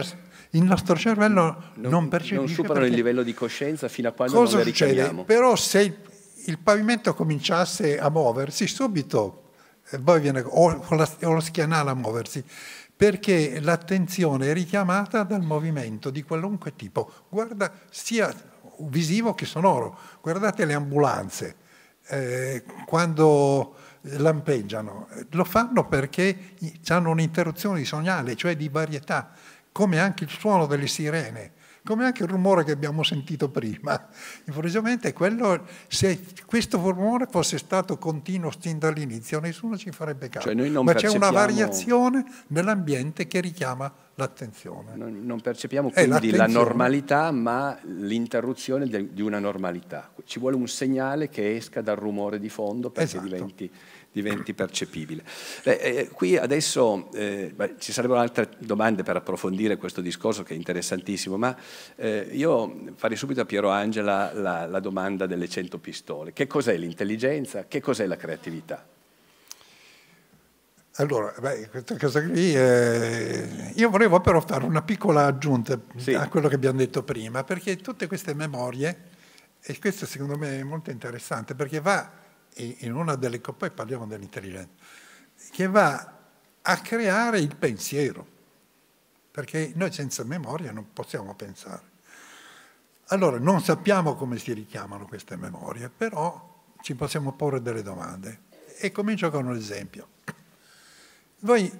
il nostro cervello non, non percepisce. Non superano il livello di coscienza fino a quando cosa non le succede? richiamiamo. Però se il, il pavimento cominciasse a muoversi subito, eh, viene, o, o, la, o lo schienale a muoversi, perché l'attenzione è richiamata dal movimento di qualunque tipo, guarda sia visivo che sonoro, guardate le ambulanze eh, quando lampeggiano, lo fanno perché hanno un'interruzione di sognale, cioè di varietà, come anche il suono delle sirene come anche il rumore che abbiamo sentito prima. Improvvisamente quello, se questo rumore fosse stato continuo sin dall'inizio, nessuno ci farebbe caso. Cioè Ma percepiamo... c'è una variazione nell'ambiente che richiama l'attenzione. Non, non, percepiamo eh, quindi la normalità, ma l'interruzione di una normalità. Ci vuole un segnale che esca dal rumore di fondo perché esatto. diventi diventi percepibile. Beh, eh, qui adesso eh, beh, ci sarebbero altre domande per approfondire questo discorso che è interessantissimo, ma eh, io farei subito a Piero Angela la, la domanda delle 100 pistole. Che cos'è l'intelligenza? Che cos'è la creatività? Allora, beh, questa cosa qui è... Eh, io volevo però fare una piccola aggiunta sì. a quello che abbiamo detto prima, perché tutte queste memorie, e questo secondo me è molto interessante, perché va in una delle, poi parliamo dell'intelligenza, che va a creare il pensiero, perché noi senza memoria non possiamo pensare. Allora, non sappiamo come si richiamano queste memorie, però ci possiamo porre delle domande. E comincio con un esempio. Voi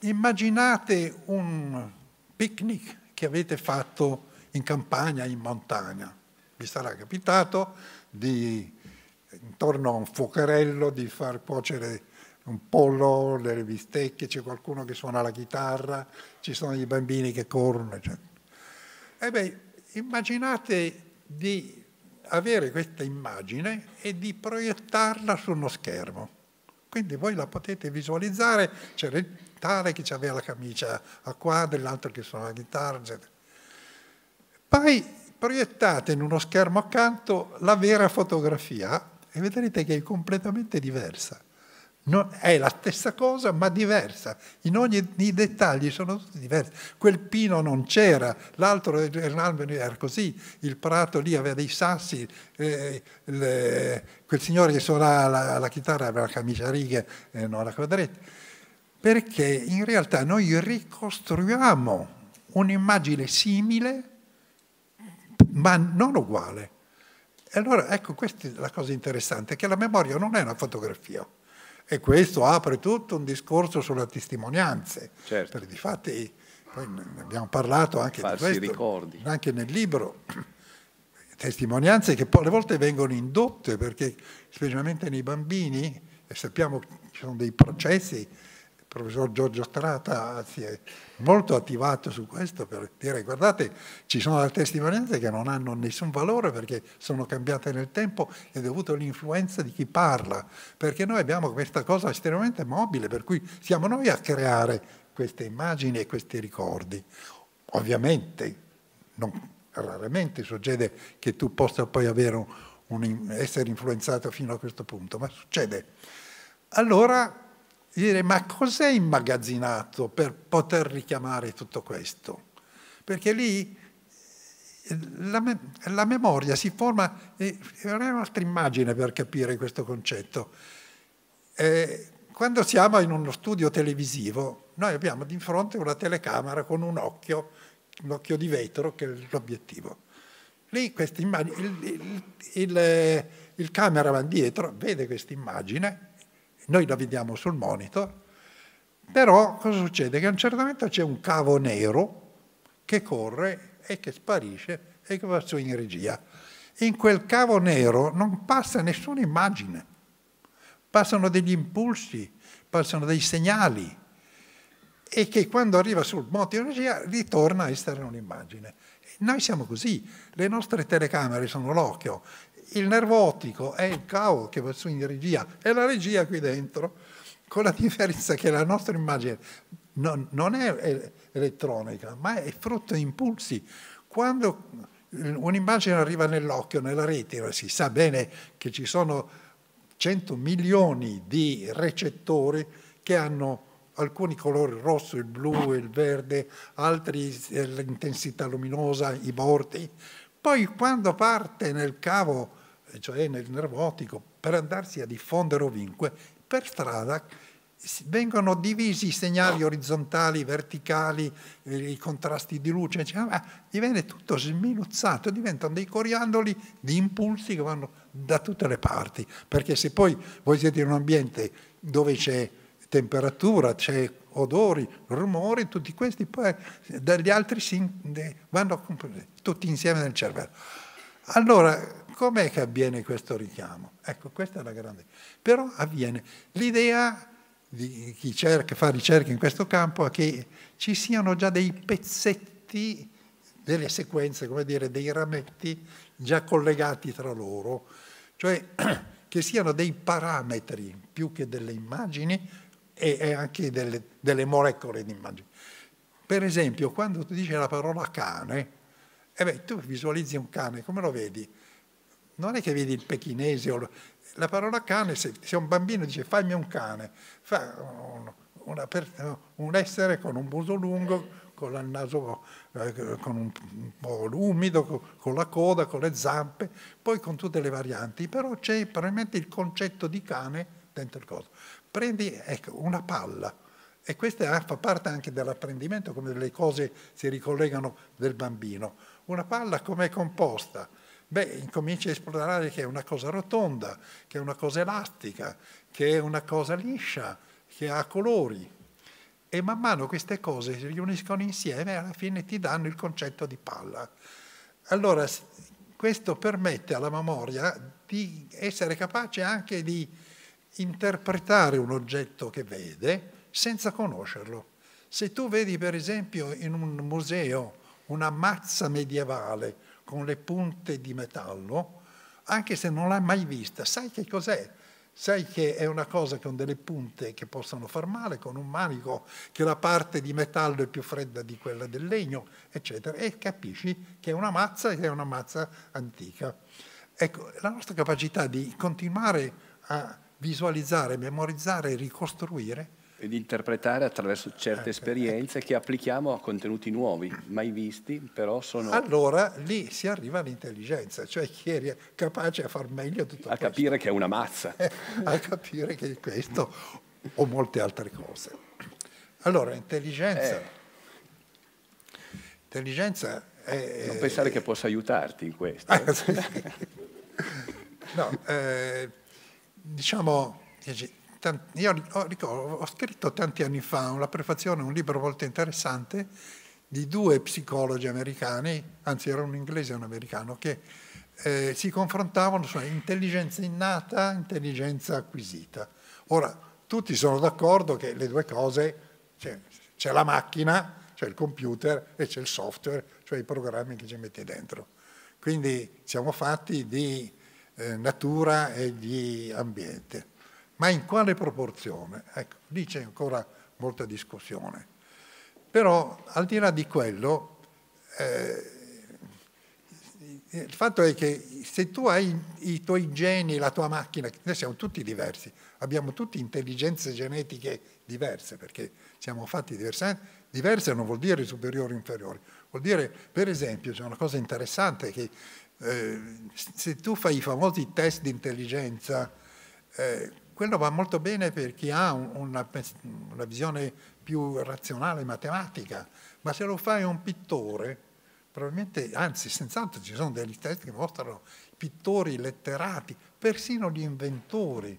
immaginate un picnic che avete fatto in campagna, in montagna. Vi sarà capitato di intorno a un fuocherello di far cuocere un pollo, le bistecche, c'è qualcuno che suona la chitarra, ci sono i bambini che corrono, eccetera. E eh beh, immaginate di avere questa immagine e di proiettarla su uno schermo. Quindi voi la potete visualizzare, c'era il tale che aveva la camicia a quadri, l'altro che suona la chitarra, eccetera. Poi proiettate in uno schermo accanto la vera fotografia e vedrete che è completamente diversa. Non, è la stessa cosa ma diversa, in ogni i dettagli sono tutti diversi. Quel pino non c'era, l'altro era così, il prato lì aveva dei sassi, eh, le, quel signore che suona la, la chitarra aveva la camicia a righe e eh, non la quadretta. Perché in realtà noi ricostruiamo un'immagine simile ma non uguale. E allora ecco, questa è la cosa interessante, che la memoria non è una fotografia. E questo apre tutto un discorso sulle testimonianze. Certo. Perché di fatti, poi ne abbiamo parlato anche Farsi di questo, ricordi. anche nel libro, testimonianze che poi alle volte vengono indotte, perché specialmente nei bambini, e sappiamo che ci sono dei processi, il professor Giorgio Strata si è molto attivato su questo per dire guardate ci sono delle testimonianze che non hanno nessun valore perché sono cambiate nel tempo e dovuto all'influenza di chi parla, perché noi abbiamo questa cosa estremamente mobile per cui siamo noi a creare queste immagini e questi ricordi. Ovviamente non, raramente succede che tu possa poi un, un, essere influenzato fino a questo punto, ma succede. Allora dire ma cos'è immagazzinato per poter richiamare tutto questo? Perché lì eh, la, me la memoria si forma, eh, è un'altra immagine per capire questo concetto. Eh, quando siamo in uno studio televisivo, noi abbiamo di fronte una telecamera con un occhio, un occhio di vetro che è l'obiettivo. Lì il, il, il, eh, il cameraman dietro vede questa immagine noi la vediamo sul monitor, però cosa succede? Che a un certo momento c'è un cavo nero che corre e che sparisce e che va su in regia. In quel cavo nero non passa nessuna immagine, passano degli impulsi, passano dei segnali e che quando arriva sul moto in regia ritorna a essere un'immagine. Noi siamo così, le nostre telecamere sono l'occhio, il nervo ottico è il cavo che va su in regia, è la regia qui dentro, con la differenza che la nostra immagine non, non è elettronica, ma è frutto di impulsi. Quando un'immagine arriva nell'occhio, nella retina, si sa bene che ci sono 100 milioni di recettori che hanno alcuni colori, il rosso, il blu, il verde, altri eh, l'intensità luminosa, i bordi. Poi quando parte nel cavo eh, cioè nel nervo ottico, per andarsi a diffondere ovunque, per strada vengono divisi i segnali orizzontali, verticali, eh, i contrasti di luce, cioè, viene tutto sminuzzato, diventano dei coriandoli di impulsi che vanno da tutte le parti, perché se poi voi siete in un ambiente dove c'è temperatura, c'è odori, rumori, tutti questi poi dagli altri vanno tutti insieme nel cervello. Allora, Com'è che avviene questo richiamo? Ecco, questa è la grande... Però avviene. L'idea di chi cerca, fa ricerca in questo campo è che ci siano già dei pezzetti, delle sequenze, come dire, dei rametti già collegati tra loro, cioè che siano dei parametri più che delle immagini e, anche delle, delle molecole di immagini. Per esempio, quando tu dici la parola cane, eh beh, tu visualizzi un cane, come lo vedi? non è che vedi il pechinese o la parola cane, se, se, un bambino dice fammi un cane, fa un, una, un, essere con un muso lungo, con il naso eh, con un, po' umido, con, con, la coda, con le zampe, poi con tutte le varianti, però c'è probabilmente il concetto di cane dentro il coso. Prendi ecco, una palla, e questa fa parte anche dell'apprendimento, come le cose si ricollegano del bambino. Una palla com'è composta? Beh, incominci a esplorare che è una cosa rotonda, che è una cosa elastica, che è una cosa liscia, che ha colori. E man mano queste cose si riuniscono insieme e alla fine ti danno il concetto di palla. Allora, questo permette alla memoria di essere capace anche di interpretare un oggetto che vede senza conoscerlo. Se tu vedi per esempio in un museo una mazza medievale con le punte di metallo, anche se non l'hai mai vista, sai che cos'è? Sai che è una cosa con delle punte che possono far male, con un manico che la parte di metallo è più fredda di quella del legno, eccetera, e capisci che è una mazza e che è una mazza antica. Ecco, la nostra capacità di continuare a visualizzare, memorizzare e ricostruire e di interpretare attraverso certe esperienze che applichiamo a contenuti nuovi, mai visti, però sono... Allora lì si arriva all'intelligenza, cioè chi è capace a far meglio tutto a questo. A capire che è una mazza. a capire che è questo o molte altre cose. Allora, intelligenza... Eh. Intelligenza è... Eh, non pensare è... che possa aiutarti in questo. Ah, no, eh, diciamo tanti, io ho, ricordo, ho scritto tanti anni fa una prefazione, un libro molto interessante di due psicologi americani, anzi era un inglese e un americano, che eh, si confrontavano su intelligenza innata, intelligenza acquisita. Ora, tutti sono d'accordo che le due cose, cioè, c'è la macchina, c'è il computer e c'è il software, cioè i programmi che ci metti dentro. Quindi siamo fatti di eh, natura e di ambiente ma in quale proporzione? Ecco, lì c'è ancora molta discussione. Però al di là di quello, eh, il fatto è che se tu hai i tuoi geni, la tua macchina, noi siamo tutti diversi, abbiamo tutte intelligenze genetiche diverse, perché siamo fatti diversamente, eh? diverse non vuol dire superiori o inferiori, vuol dire, per esempio, c'è una cosa interessante che eh, se tu fai i famosi test di intelligenza, eh, quello va molto bene per chi ha una, una visione più razionale, matematica, ma se lo fai un pittore, probabilmente, anzi senz'altro ci sono degli testi che mostrano pittori, letterati, persino gli inventori,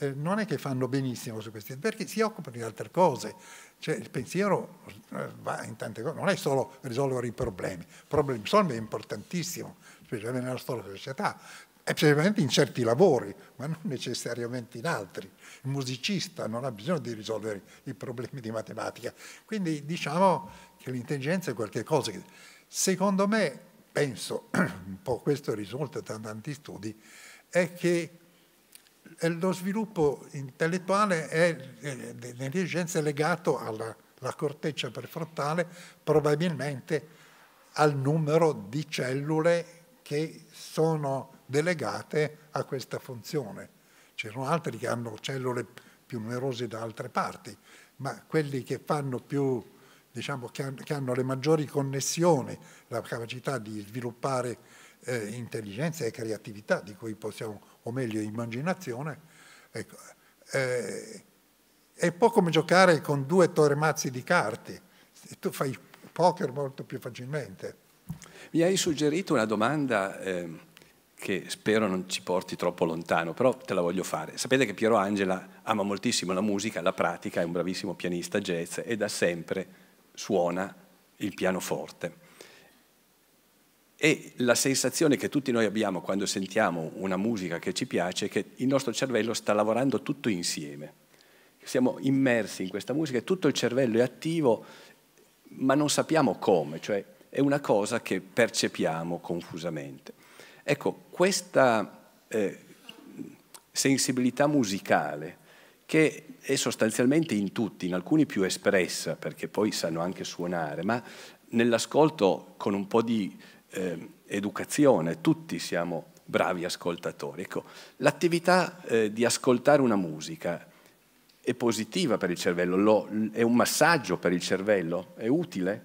eh, non è che fanno benissimo su questi, perché si occupano di altre cose. Cioè, il pensiero eh, va in tante cose, non è solo risolvere i problemi, il problem solving è importantissimo, specialmente nella storia della società, è specialmente in certi lavori, ma non necessariamente in altri. Il musicista non ha bisogno di risolvere i problemi di matematica. Quindi diciamo che l'intelligenza è qualcosa che, secondo me, penso, un po' questo risulta da tanti studi, è che eh, lo sviluppo intellettuale è, eh, l'intelligenza è legato alla corteccia prefrontale, probabilmente al numero di cellule che sono delegate a questa funzione. C'erano altri che hanno cellule più numerose da altre parti, ma quelli che fanno più, diciamo, che hanno, le maggiori connessioni, la capacità di sviluppare eh, intelligenza e creatività, di cui possiamo, o meglio, immaginazione, ecco, eh, è un po' come giocare con due tormazzi di carte, tu fai poker molto più facilmente. Mi hai suggerito una domanda eh, che spero non ci porti troppo lontano, però te la voglio fare. Sapete che Piero Angela ama moltissimo la musica, la pratica, è un bravissimo pianista jazz e da sempre suona il pianoforte. E la sensazione che tutti noi abbiamo quando sentiamo una musica che ci piace è che il nostro cervello sta lavorando tutto insieme. Siamo immersi in questa musica e tutto il cervello è attivo, ma non sappiamo come, cioè è una cosa che percepiamo confusamente. Ecco, questa eh, sensibilità musicale che è sostanzialmente in tutti, in alcuni più espressa, perché poi sanno anche suonare, ma nell'ascolto con un po' di eh, educazione tutti siamo bravi ascoltatori. Ecco, l'attività eh, di ascoltare una musica è positiva per il cervello, Lo, è un massaggio per il cervello, è utile?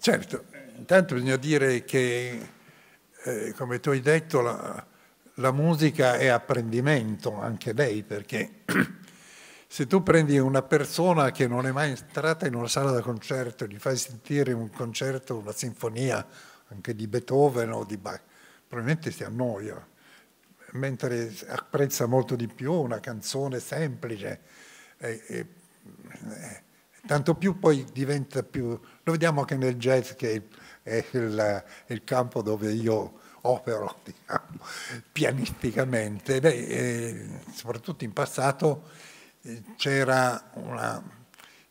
Certo, intanto bisogna dire che eh, come tu hai detto, la, la musica è apprendimento anche lei, perché se tu prendi una persona che non è mai entrata in una sala da concerto, gli fai sentire un concerto, una sinfonia, anche di Beethoven o di Bach, probabilmente si annoia, mentre apprezza molto di più una canzone semplice. E, e, e, eh, tanto più poi diventa più... Lo vediamo anche nel jazz che È, è il, il campo dove io opero diciamo, pianisticamente. Beh, eh, soprattutto in passato eh, c'era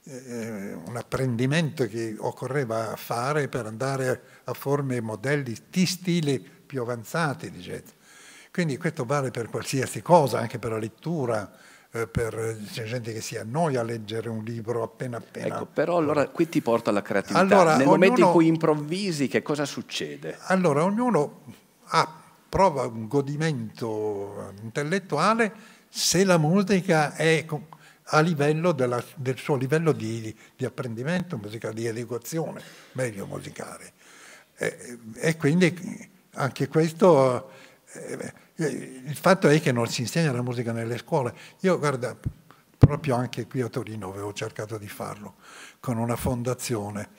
eh, un apprendimento che occorreva fare per andare a forme e modelli di stile più avanzati di jazz. Quindi questo vale per qualsiasi cosa, anche per la lettura, eh, per eh, c'è gente che si annoia a leggere un libro appena appena. Ecco, però allora qui ti porta alla creatività. Allora, Nel ognuno, momento in cui improvvisi, che cosa succede? Allora, ognuno ha, prova un godimento intellettuale se la musica è a livello della, del suo livello di, di apprendimento musicale, di educazione, meglio musicale. E, e quindi anche questo... Eh, eh, il fatto è che non si insegna la musica nelle scuole. Io, guarda, proprio anche qui a Torino avevo cercato di farlo, con una fondazione,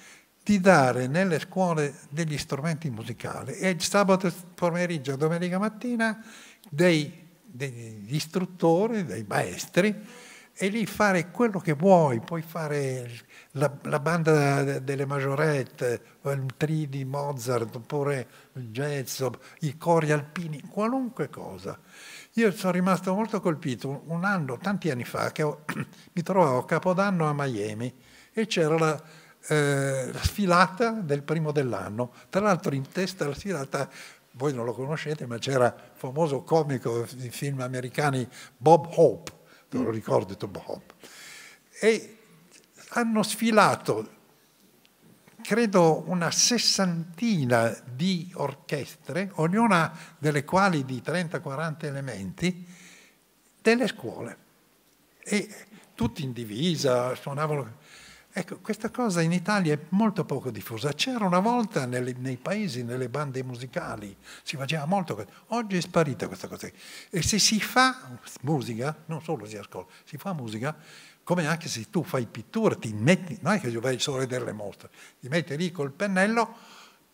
di dare nelle scuole degli strumenti musicali e il sabato pomeriggio, domenica mattina, dei, degli istruttori, dei maestri, e lì fare quello che vuoi, puoi fare la, la banda delle maggiorette, il tri di Mozart, oppure il jazz, i cori alpini, qualunque cosa. Io sono rimasto molto colpito un anno, tanti anni fa, che ho, mi trovavo a Capodanno a Miami e c'era la, eh, sfilata del primo dell'anno. Tra l'altro in testa alla sfilata, voi non lo conoscete, ma c'era il famoso comico di film americani Bob Hope, te lo ricordo Bob Hope. E hanno sfilato, credo, una sessantina di orchestre, ognuna delle quali di 30-40 elementi, delle scuole. E tutti in divisa, suonavano Ecco, questa cosa in Italia è molto poco diffusa. C'era una volta nelle, nei paesi, nelle bande musicali, si faceva molto questo. Oggi è sparita questa cosa. E se si fa musica, non solo si ascolta, si fa musica, come anche se tu fai pittura, ti metti, non è che vai solo a vedere le mostre, ti metti lì col pennello,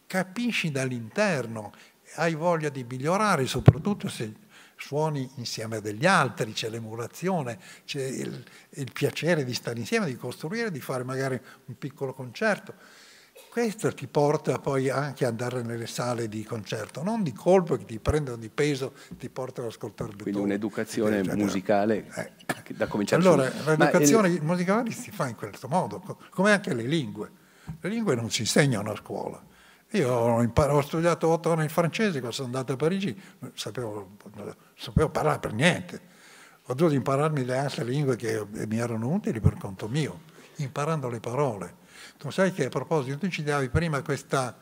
capisci dall'interno, hai voglia di migliorare, soprattutto se suoni insieme a degli altri, c'è l'emulazione, c'è il, il, piacere di stare insieme, di costruire, di fare magari un piccolo concerto. Questo ti porta poi anche ad andare nelle sale di concerto, non di colpo che ti prendono di peso, ti portano ad ascoltare Beethoven. Quindi un'educazione musicale eh. da cominciare Allora, su... l'educazione Ma musicale si fa in questo modo, come anche le lingue. Le lingue non si insegnano a scuola. Io ho, imparato, ho studiato otto anni il francese, quando sono andato a Parigi, sapevo sapevo parlare per niente. Ho dovuto impararmi le altre lingue che mi erano utili per conto mio, imparando le parole. Tu sai che a proposito, tu ci davi prima questa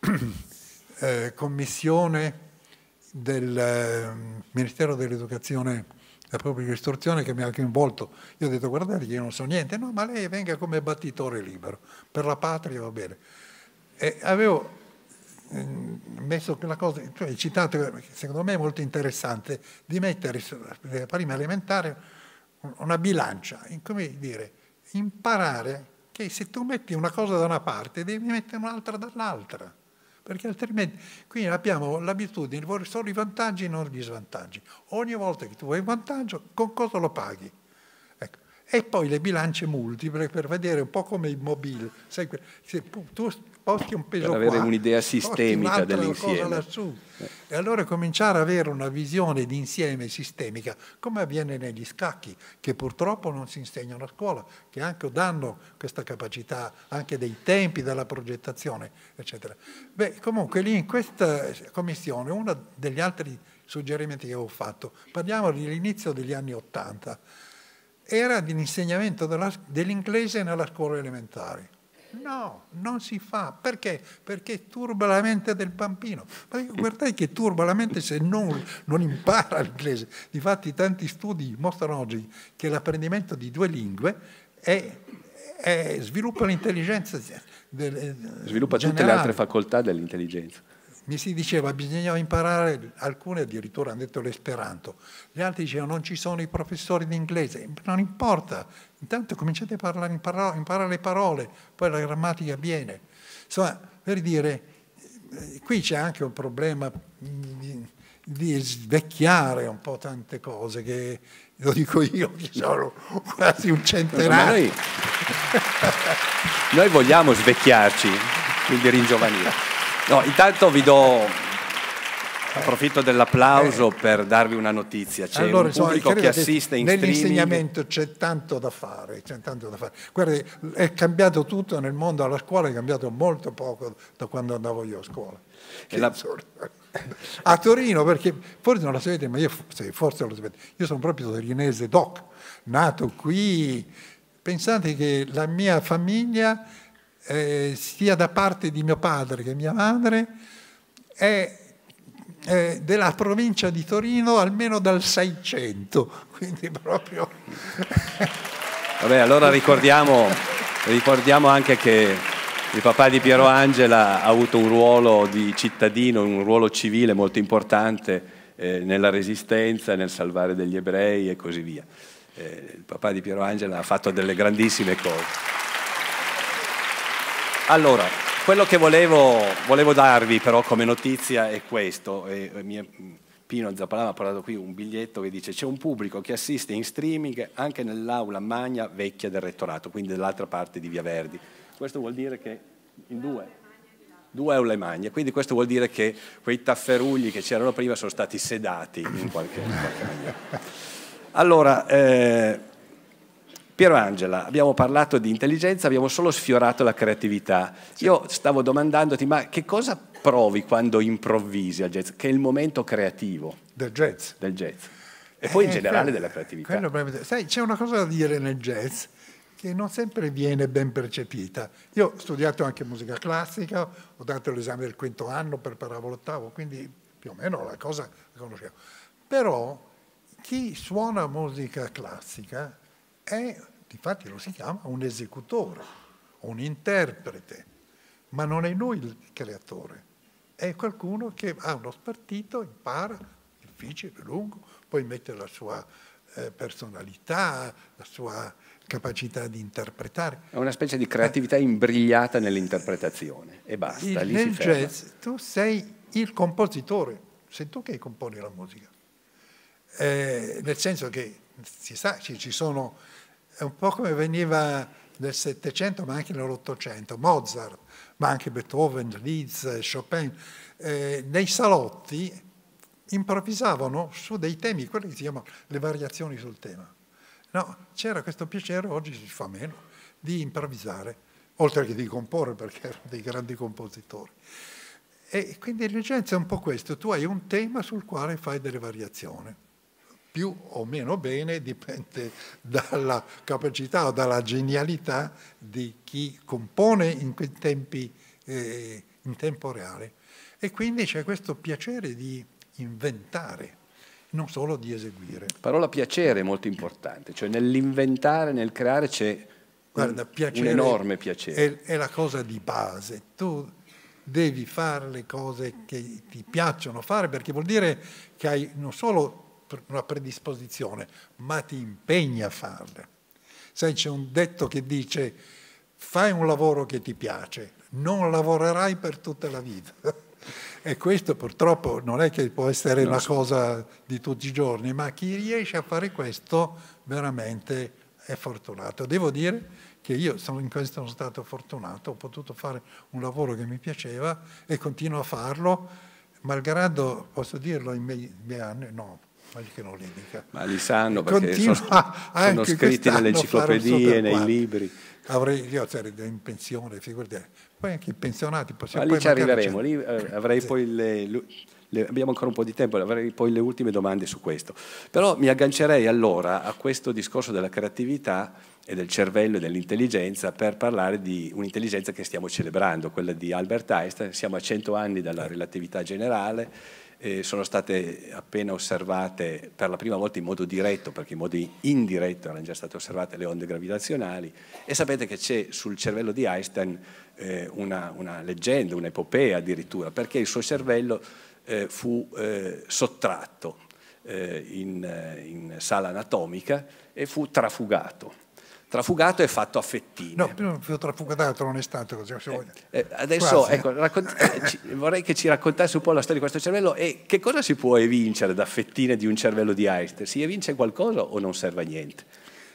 eh, commissione del eh, Ministero dell'Educazione e Pubblica Istruzione che mi ha coinvolto. Io ho detto guardate, io non so niente, no, ma lei venga come battitore libero, per la patria va bene. E avevo Ehm, messo quella cosa, cioè citato, che secondo me è molto interessante, di mettere nella prima elementare una bilancia, in, come dire, imparare che se tu metti una cosa da una parte devi mettere un'altra dall'altra, perché altrimenti qui abbiamo l'abitudine, di solo i vantaggi e non gli svantaggi. Ogni volta che tu vuoi un vantaggio, con cosa lo paghi? E poi le bilance multiple per vedere un po' come il mobile. Se, se tu posti un peso per avere un'idea sistemica dell'insieme. Eh. E allora cominciare ad avere una visione di insieme sistemica, come avviene negli scacchi, che purtroppo non si insegnano a scuola, che anche danno questa capacità anche dei tempi, della progettazione, eccetera. Beh, comunque lì in questa commissione, uno degli altri suggerimenti che avevo fatto, parliamo dell'inizio degli anni Ottanta era dell'insegnamento dell'inglese nella scuola elementare. No, non si fa. Perché? Perché turba la mente del bambino. Ma guardate che turba la mente se non, non impara l'inglese. Difatti tanti studi mostrano oggi che l'apprendimento di due lingue è, è, sviluppa l'intelligenza. Eh, eh, sviluppa generale. tutte le altre facoltà dell'intelligenza mi si diceva bisognava imparare, alcuni addirittura hanno detto l'esperanto, gli altri dicevano non ci sono i professori di inglese, non importa, intanto cominciate a parlare, imparare, imparare le parole, poi la grammatica viene. Insomma, per dire, eh, qui c'è anche un problema di, di svecchiare un po' tante cose, che lo dico io, che sono quasi un centenario. Noi, noi vogliamo svecchiarci, quindi ringiovanire. No, intanto vi do Approfitto dell'applauso eh. per darvi una notizia. C'è allora, un pubblico che assiste in nell'insegnamento streaming. C'è tanto, da fare, c'è tanto da fare. Guarda, è cambiato tutto nel mondo alla scuola, è cambiato molto poco da quando andavo io a scuola. La... A Torino, perché forse non lo sapete, ma io sì, forse lo sapete. Io sono proprio torinese doc, nato qui. Pensate che la mia famiglia eh, sia da parte di mio padre che mia madre, è eh, della provincia di Torino almeno dal 600, quindi proprio... Vabbè, allora ricordiamo, ricordiamo anche che il papà di Piero Angela ha avuto un ruolo di cittadino, un ruolo civile molto importante eh, nella resistenza, nel salvare degli ebrei e così via. Eh, il papà di Piero Angela ha fatto delle grandissime cose. Allora, quello che volevo, volevo darvi però come notizia è questo. E, e mie, Pino Zappalà ha parlato qui un biglietto che dice c'è un pubblico che assiste in streaming anche nell'aula magna vecchia del rettorato, quindi dell'altra parte di Via Verdi. Questo vuol dire che in due due aule magne, quindi questo vuol dire che quei tafferugli che c'erano prima sono stati sedati in qualche, in qualche maniera. Allora, eh, Piero Angela, abbiamo parlato di intelligenza, abbiamo solo sfiorato la creatività. Sì. Io stavo domandandoti, ma che cosa provi quando improvvisi al jazz? Che è il momento creativo del jazz. Del jazz. E eh, poi in eh, generale quello, della creatività. Quello, sai, c'è una cosa da dire nel jazz che non sempre viene ben percepita. Io ho studiato anche musica classica, ho dato l'esame del quinto anno, preparavo l'ottavo, quindi più o meno la cosa la conoscevo. Però chi suona musica classica è, infatti lo si chiama, un esecutore, un interprete, ma non è lui il creatore, è qualcuno che ha uno spartito, impara, difficile, lungo, poi mette la sua eh, personalità, la sua capacità di interpretare. È una specie di creatività imbrigliata nell'interpretazione e basta. Il, nel jazz tu sei il compositore, sei tu che componi la musica. Eh, nel senso che si sa, ci, ci sono è un po' come veniva nel Settecento, ma anche nell'Ottocento, Mozart, ma anche Beethoven, Liszt, Chopin, eh, nei salotti improvvisavano su dei temi, quelle che si chiamano le variazioni sul tema. No, c'era questo piacere, oggi si fa meno, di improvvisare, oltre che di comporre, perché erano dei grandi compositori. E quindi l'esigenza è un po' questo, tu hai un tema sul quale fai delle variazioni più o meno bene dipende dalla capacità o dalla genialità di chi compone in, tempi, eh, in tempo reale. E quindi c'è questo piacere di inventare, non solo di eseguire. Parola piacere è molto importante, cioè nell'inventare, nel creare c'è Guarda, un enorme piacere. È, è, la cosa di base. Tu devi fare le cose che ti piacciono fare perché vuol dire che hai non solo una predisposizione, ma ti impegni a farle. Sai, c'è un detto che dice fai un lavoro che ti piace, non lavorerai per tutta la vita. e questo purtroppo non è che può essere non la so. cosa di tutti i giorni, ma chi riesce a fare questo veramente è fortunato. Devo dire che io sono, in questo sono stato fortunato, ho potuto fare un lavoro che mi piaceva e continuo a farlo malgrado, posso dirlo i miei, miei anni, no, voglio che non li dica. Ma li sanno perché sono, sono, scritti nelle enciclopedie, nei libri. Avrei, io sarei in pensione, figurati. Poi anche i pensionati possiamo... Ma lì ci arriveremo, lì eh, avrei sì. poi le, le, abbiamo ancora un po' di tempo, avrei poi le ultime domande su questo. Però mi aggancerei allora a questo discorso della creatività e del cervello e dell'intelligenza per parlare di un'intelligenza che stiamo celebrando, quella di Albert Einstein. Siamo a 100 anni dalla eh. relatività generale eh, sono state appena osservate per la prima volta in modo diretto, perché in modo indiretto erano già state osservate le onde gravitazionali e sapete che c'è sul cervello di Einstein eh, una, una, leggenda, un'epopea addirittura, perché il suo cervello eh, fu eh, sottratto eh, in, eh, in sala anatomica e fu trafugato Trafugato è fatto a fettine. No, più, più trafugatato non è stato così. Eh, eh, adesso ecco, eh, ci, vorrei che ci raccontasse un po' la storia di questo cervello e che cosa si può evincere da fettine di un cervello di Einstein? Si evince qualcosa o non serve a niente?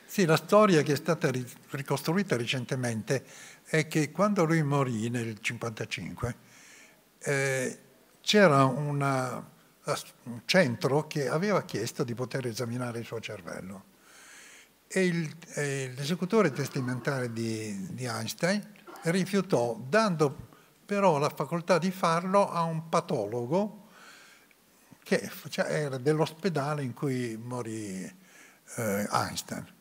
Sì, la storia che è stata ricostruita recentemente è che quando lui morì nel 1955 eh, c'era un centro che aveva chiesto di poter esaminare il suo cervello e l'esecutore testamentare di, di Einstein rifiutò, dando però la facoltà di farlo a un patologo che cioè, era dell'ospedale in cui morì eh, Einstein.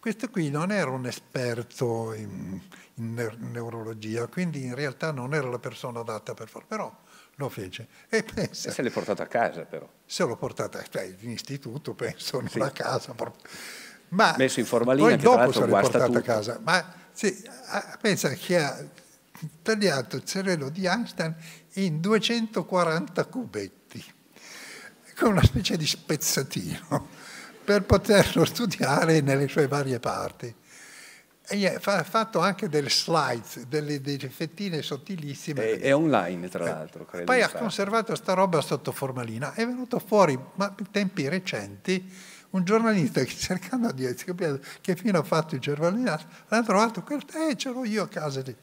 Questo qui non era un esperto in, in, neurologia, quindi in realtà non era la persona adatta per farlo, però lo fece. E, pensa, e se l'è portata a casa però. Se l'ho portata cioè, in istituto, penso, non a casa. Proprio ma messo in formalina poi che dopo sarei portato a casa. Ma sì, pensa che ha tagliato il cervello di Einstein in 240 cubetti, con una specie di spezzatino, per poterlo studiare nelle sue varie parti. E ha fatto anche delle slides, delle, delle fettine sottilissime. È, è online, tra eh, l'altro. Credo Poi ha fatto. conservato sta roba sotto formalina. È venuto fuori, ma in tempi recenti, un giornalista che cercando di capire che fine ha fatto il giornalista, l'ha trovato quel e eh, ce l'ho io a casa lì.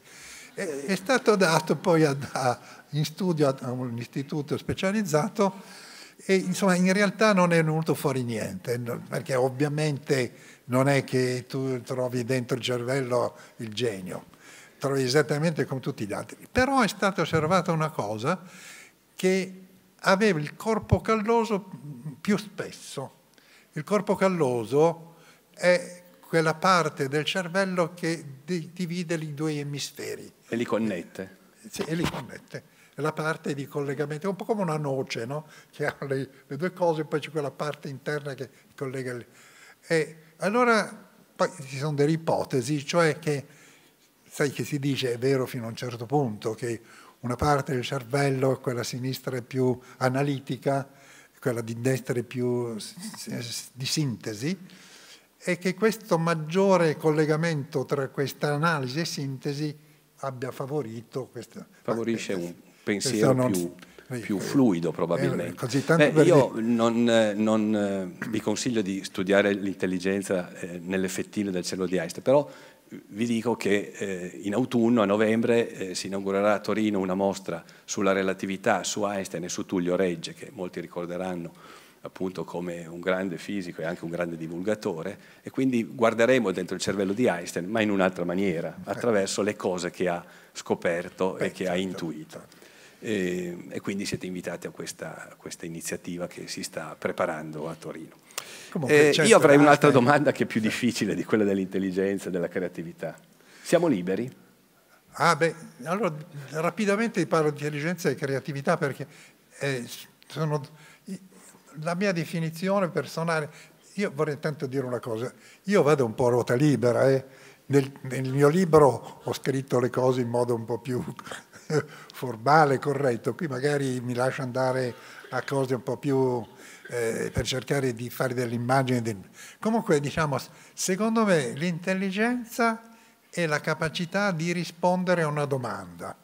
E, è stato dato poi a, a, in studio a un istituto specializzato e insomma in realtà non è venuto fuori niente, perché ovviamente non è che tu trovi dentro il cervello il genio, trovi esattamente come tutti gli altri. Però è stata osservata una cosa che aveva il corpo calloso più spesso il corpo calloso è quella parte del cervello che divide i due emisferi. E li connette. Sì, e li connette. È la parte di collegamento, è un po' come una noce, no? Che ha le, le due cose, e poi c'è quella parte interna che collega le... E allora poi ci sono delle ipotesi, cioè che, sai che si dice, è vero fino a un certo punto, che una parte del cervello, quella sinistra è più analitica, quella di destre più eh, di sintesi, e che questo maggiore collegamento tra questa analisi e sintesi abbia favorito questa... Favorisce un pensiero non, più, eh, più, fluido probabilmente. Eh, così Beh, io non, non, vi consiglio di studiare l'intelligenza nelle fettine del cervello di Einstein, però vi dico che eh, in autunno, a novembre, eh, si inaugurerà a Torino una mostra sulla relatività su Einstein e su Tullio Regge, che molti ricorderanno appunto come un grande fisico e anche un grande divulgatore, e quindi guarderemo dentro il cervello di Einstein, ma in un'altra maniera, eh. attraverso le cose che ha scoperto Beh, e che certo, ha intuito. Certo. E, e, quindi siete invitati a questa, a questa iniziativa che si sta preparando a Torino. Comunque, eh, certo, io avrei eh, un'altra eh. domanda che è più difficile di quella dell'intelligenza e della creatività. Siamo liberi? Ah beh, allora rapidamente parlo di intelligenza e creatività perché eh, sono la mia definizione personale. Io vorrei intanto dire una cosa, io vado un po' a ruota libera, eh. nel, nel mio libro ho scritto le cose in modo un po' più formale, corretto, qui magari mi lascio andare a cose un po' più eh, per cercare di fare dell'immagine. Del... Comunque, diciamo, secondo me l'intelligenza è la capacità di rispondere a una domanda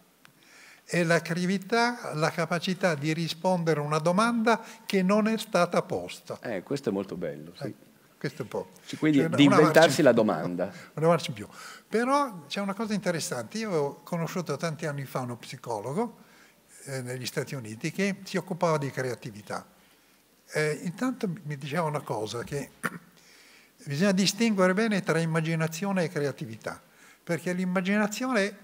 e la crività, la capacità di rispondere a una domanda che non è stata posta. Eh, questo è molto bello, sì. eh, questo è un po'. quindi cioè, di inventarsi la domanda. Non marcia in più. Però c'è una cosa interessante. Io ho conosciuto tanti anni fa uno psicologo eh, negli Stati Uniti che si occupava di creatività eh, intanto mi diceva una cosa, che bisogna distinguere bene tra immaginazione e creatività, perché l'immaginazione,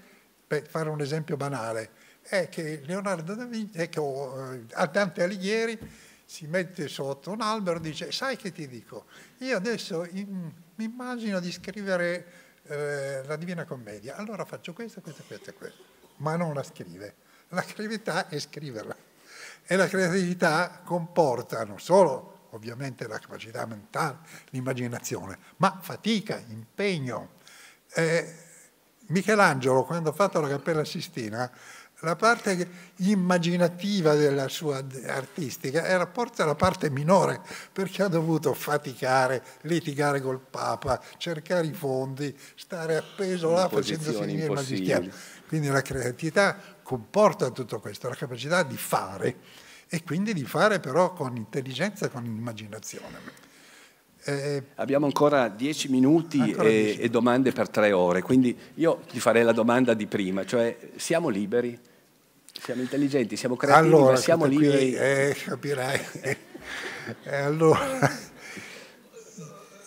per fare un esempio banale, è che Leonardo da Vinci, è oh, eh, Dante Alighieri si mette sotto un albero e dice, sai che ti dico, io adesso mi immagino di scrivere eh, la Divina Commedia, allora faccio questo, questo, questo e questo, ma non la scrive. La creatività è scriverla. E la creatività comporta non solo ovviamente la capacità mentale, l'immaginazione, ma fatica, impegno. Eh, Michelangelo, quando ha fatto la Cappella Sistina, la parte immaginativa della sua artistica era forse la parte minore, perché ha dovuto faticare, litigare col Papa, cercare i fondi, stare appeso là facendo finire il magistrato. Quindi la creatività comporta tutto questo, la capacità di fare e quindi di fare però con intelligenza e con immaginazione. Eh, Abbiamo ancora dieci minuti ancora e, dieci. e, domande per tre ore, quindi io ti farei la domanda di prima, cioè siamo liberi, siamo intelligenti, siamo creativi, allora, siamo liberi. Qui, eh, capirai. eh, allora,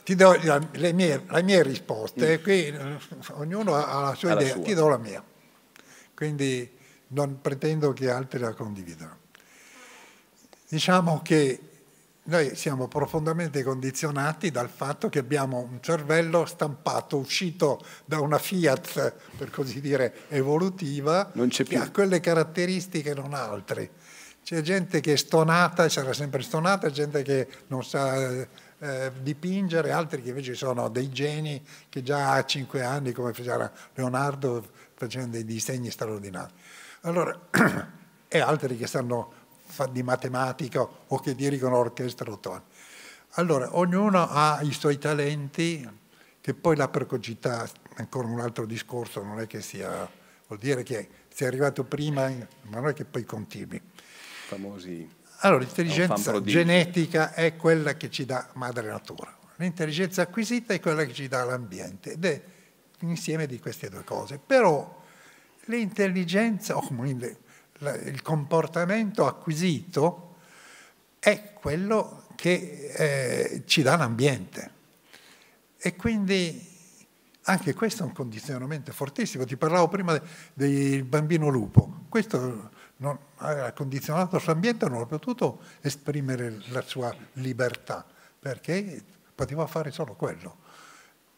ti do le mie, le mie risposte, mm. qui eh, ognuno ha la sua Alla idea, sua. ti do la mia quindi non pretendo che altri la condividano. Diciamo che noi siamo profondamente condizionati dal fatto che abbiamo un cervello stampato, uscito da una Fiat, per così dire, evolutiva, che ha quelle caratteristiche e non altre. C'è gente che è stonata, sarà sempre stonata, gente che non sa eh, dipingere, altri che invece sono dei geni che già a cinque anni, come faceva Leonardo, facendo dei disegni straordinari. Allora, e altri che sanno di matematica o che dirigono orchestra o toni. Allora, ognuno ha i suoi talenti, che poi la precocità, ancora un altro discorso, non è che sia, vuol dire che sei arrivato prima, ma non è che poi continui. Famosi. Allora, l'intelligenza genetica è quella che ci dà madre natura. L'intelligenza acquisita è quella che ci dà l'ambiente ed è insieme di queste due cose. Però l'intelligenza, o il comportamento acquisito, è quello che eh, ci dà l'ambiente. E quindi anche questo è un condizionamento fortissimo. Ti parlavo prima del bambino lupo. Questo non, era condizionato sull'ambiente, non ha potuto esprimere la sua libertà, perché poteva fare solo quello.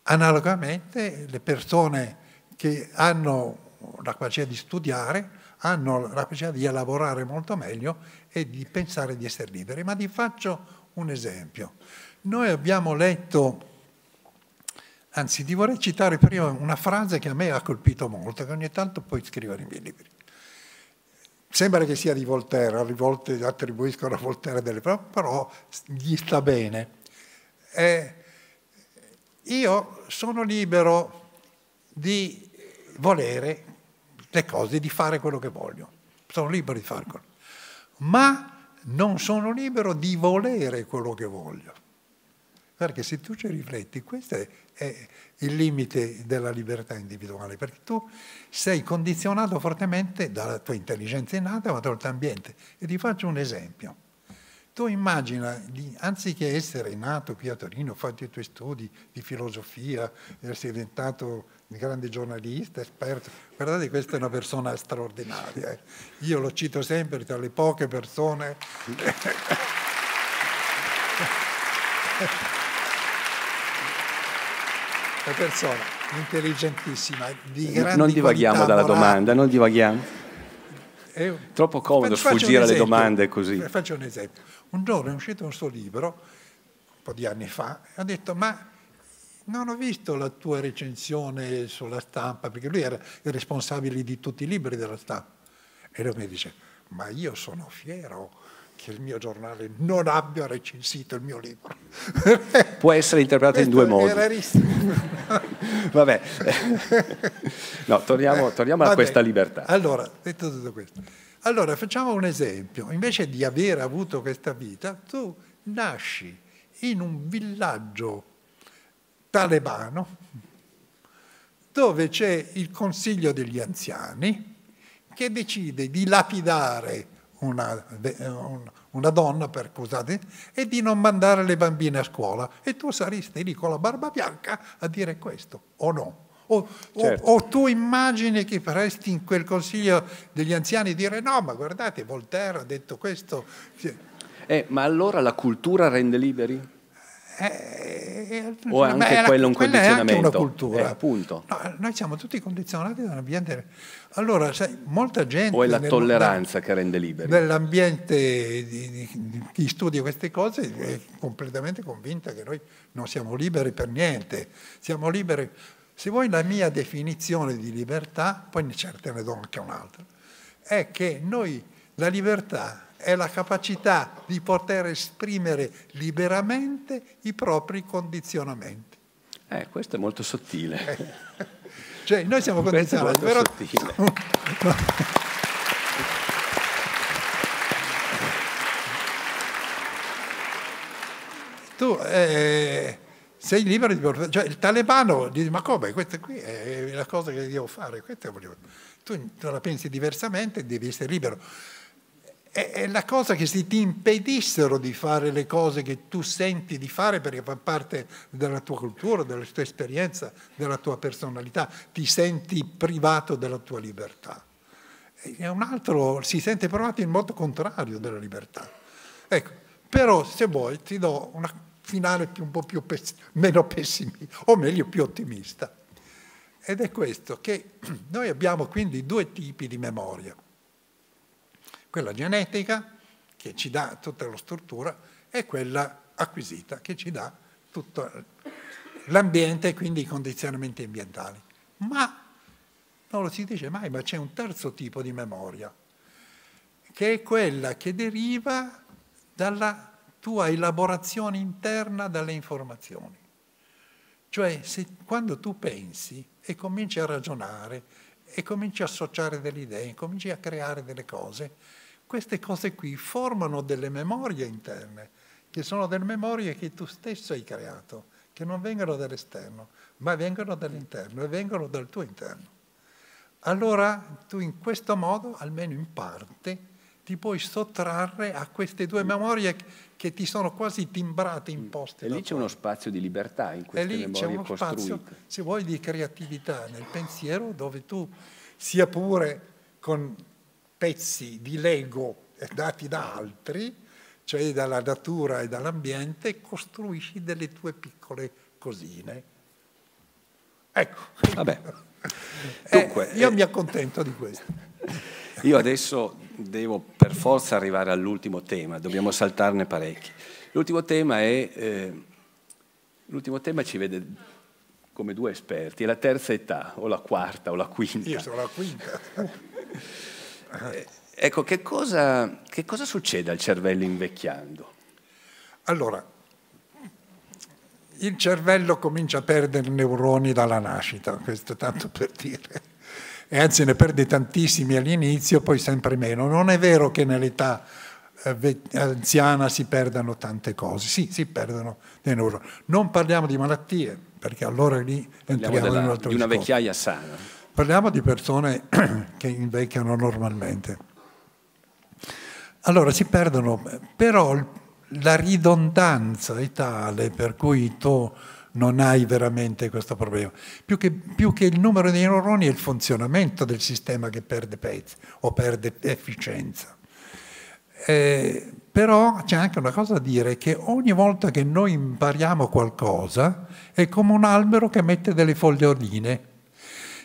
Analogamente le persone che hanno la capacità di studiare hanno la capacità di lavorare molto meglio e di pensare di essere liberi. Ma vi faccio un esempio. Noi abbiamo letto, anzi ti vorrei citare prima una frase che a me ha colpito molto, che ogni tanto puoi scrivere nei miei libri. Sembra che sia di Voltaire, a volte attribuiscono a Voltaire delle però gli sta bene. È, io sono libero di volere le cose, di fare quello che voglio. Sono libero di farlo. Ma non sono libero di volere quello che voglio. Perché se tu ci rifletti, questo è il limite della libertà individuale, perché tu sei condizionato fortemente dalla tua intelligenza innata ma dal tuo ambiente. E ti faccio un esempio. Tu immagina, anziché essere nato qui a Torino, fatto i tuoi studi di filosofia, essere diventato un grande giornalista, esperto, guardate questa è una persona straordinaria, eh. io lo cito sempre tra le poche persone. una persona intelligentissima, di grande Non divaghiamo dalla domanda, non divaghiamo. È troppo comodo sfuggire alle domande così. Faccio un esempio. Un giorno è uscito un suo libro, un po' di anni fa, e ha detto, ma non ho visto la tua recensione sulla stampa, perché lui era il responsabile di tutti i libri della stampa. E lui mi dice, ma io sono fiero che il mio giornale non abbia recensito il mio libro. Può essere interpretato in due modi. Vabbè, no, torniamo, torniamo Vabbè. a questa libertà. Allora, detto tutto questo. Allora facciamo un esempio, invece di aver avuto questa vita, tu nasci in un villaggio talebano dove c'è il consiglio degli anziani che decide di lapidare una, una donna, per scusate, e di non mandare le bambine a scuola. E tu saresti lì con la barba bianca a dire questo, o no? O, certo. o, o, tu immagini che resti in quel consiglio degli anziani dire no, ma guardate, Voltaire ha detto questo. Eh, ma allora la cultura rende liberi? Eh, eh, eh o è anche beh, quello un condizionamento? È anche una cultura. Eh, appunto. No, noi siamo tutti condizionati dall'ambiente. Allora, sai, molta gente... O è la tolleranza che rende liberi? Nell'ambiente di, di chi studia queste cose è completamente convinta che noi non siamo liberi per niente. Siamo liberi se vuoi la mia definizione di libertà, poi certe ne do anche un'altra, è che noi la libertà è la capacità di poter esprimere liberamente i propri condizionamenti. Eh, questo è molto sottile. Eh. Cioè, noi siamo condizionati, però... Sottile. tu eh, sei libero di portare. Cioè, il talebano dice: Ma come? Questa qui è la cosa che devo fare, Tu la pensi diversamente, devi essere libero. È, è la cosa che se ti impedissero di fare le cose che tu senti di fare perché fa parte della tua cultura, della tua esperienza, della tua personalità, ti senti privato della tua libertà. È un altro si sente provato in modo contrario della libertà. Ecco, però se vuoi ti do una finale un po' più pes meno pessimista, o meglio più ottimista. Ed è questo, che noi abbiamo quindi due tipi di memoria. Quella genetica, che ci dà tutta la struttura, e quella acquisita, che ci dà tutto l'ambiente e quindi i condizionamenti ambientali. Ma non lo si dice mai, ma c'è un terzo tipo di memoria, che è quella che deriva dalla tua elaborazione interna dalle informazioni. Cioè, se, quando tu pensi e cominci a ragionare e cominci a associare delle idee, cominci a creare delle cose, queste cose qui formano delle memorie interne, che sono delle memorie che tu stesso hai creato, che non vengono dall'esterno, ma vengono dall'interno e vengono dal tuo interno. Allora tu in questo modo, almeno in parte, ti puoi sottrarre a queste due mm. memorie che ti sono quasi timbrate, mm. imposte. E lì c'è uno spazio di libertà in queste memorie E lì c'è uno costruite. spazio, se vuoi, di creatività nel pensiero dove tu, sia pure con pezzi di Lego dati da altri, cioè dalla natura e dall'ambiente, costruisci delle tue piccole cosine. Ecco. Vabbè. Eh, Dunque, eh, io eh, mi accontento di questo. Io adesso devo per forza arrivare all'ultimo tema, dobbiamo saltarne parecchi. L'ultimo tema, è, eh, l'ultimo tema ci vede come due esperti, è la terza età, o la quarta, o la quinta. Io sono la quinta. Eh, ecco, che cosa, che cosa succede al cervello invecchiando? Allora, il cervello comincia a perdere neuroni dalla nascita, questo tanto per dire e anzi ne perde tantissimi all'inizio, poi sempre meno. Non è vero che nell'età eh, anziana si perdano tante cose, sì, si perdono dei neuroni. Non parliamo di malattie, perché allora lì entriamo della, in un altro di una discorso. vecchiaia sana. Parliamo di persone che invecchiano normalmente. Allora si perdono, però la ridondanza è tale per cui tu non hai veramente questo problema. Più che, più che, il numero dei neuroni è il funzionamento del sistema che perde pezzi o perde efficienza. Eh, però c'è anche una cosa da dire, che ogni volta che noi impariamo qualcosa è come un albero che mette delle foglioline.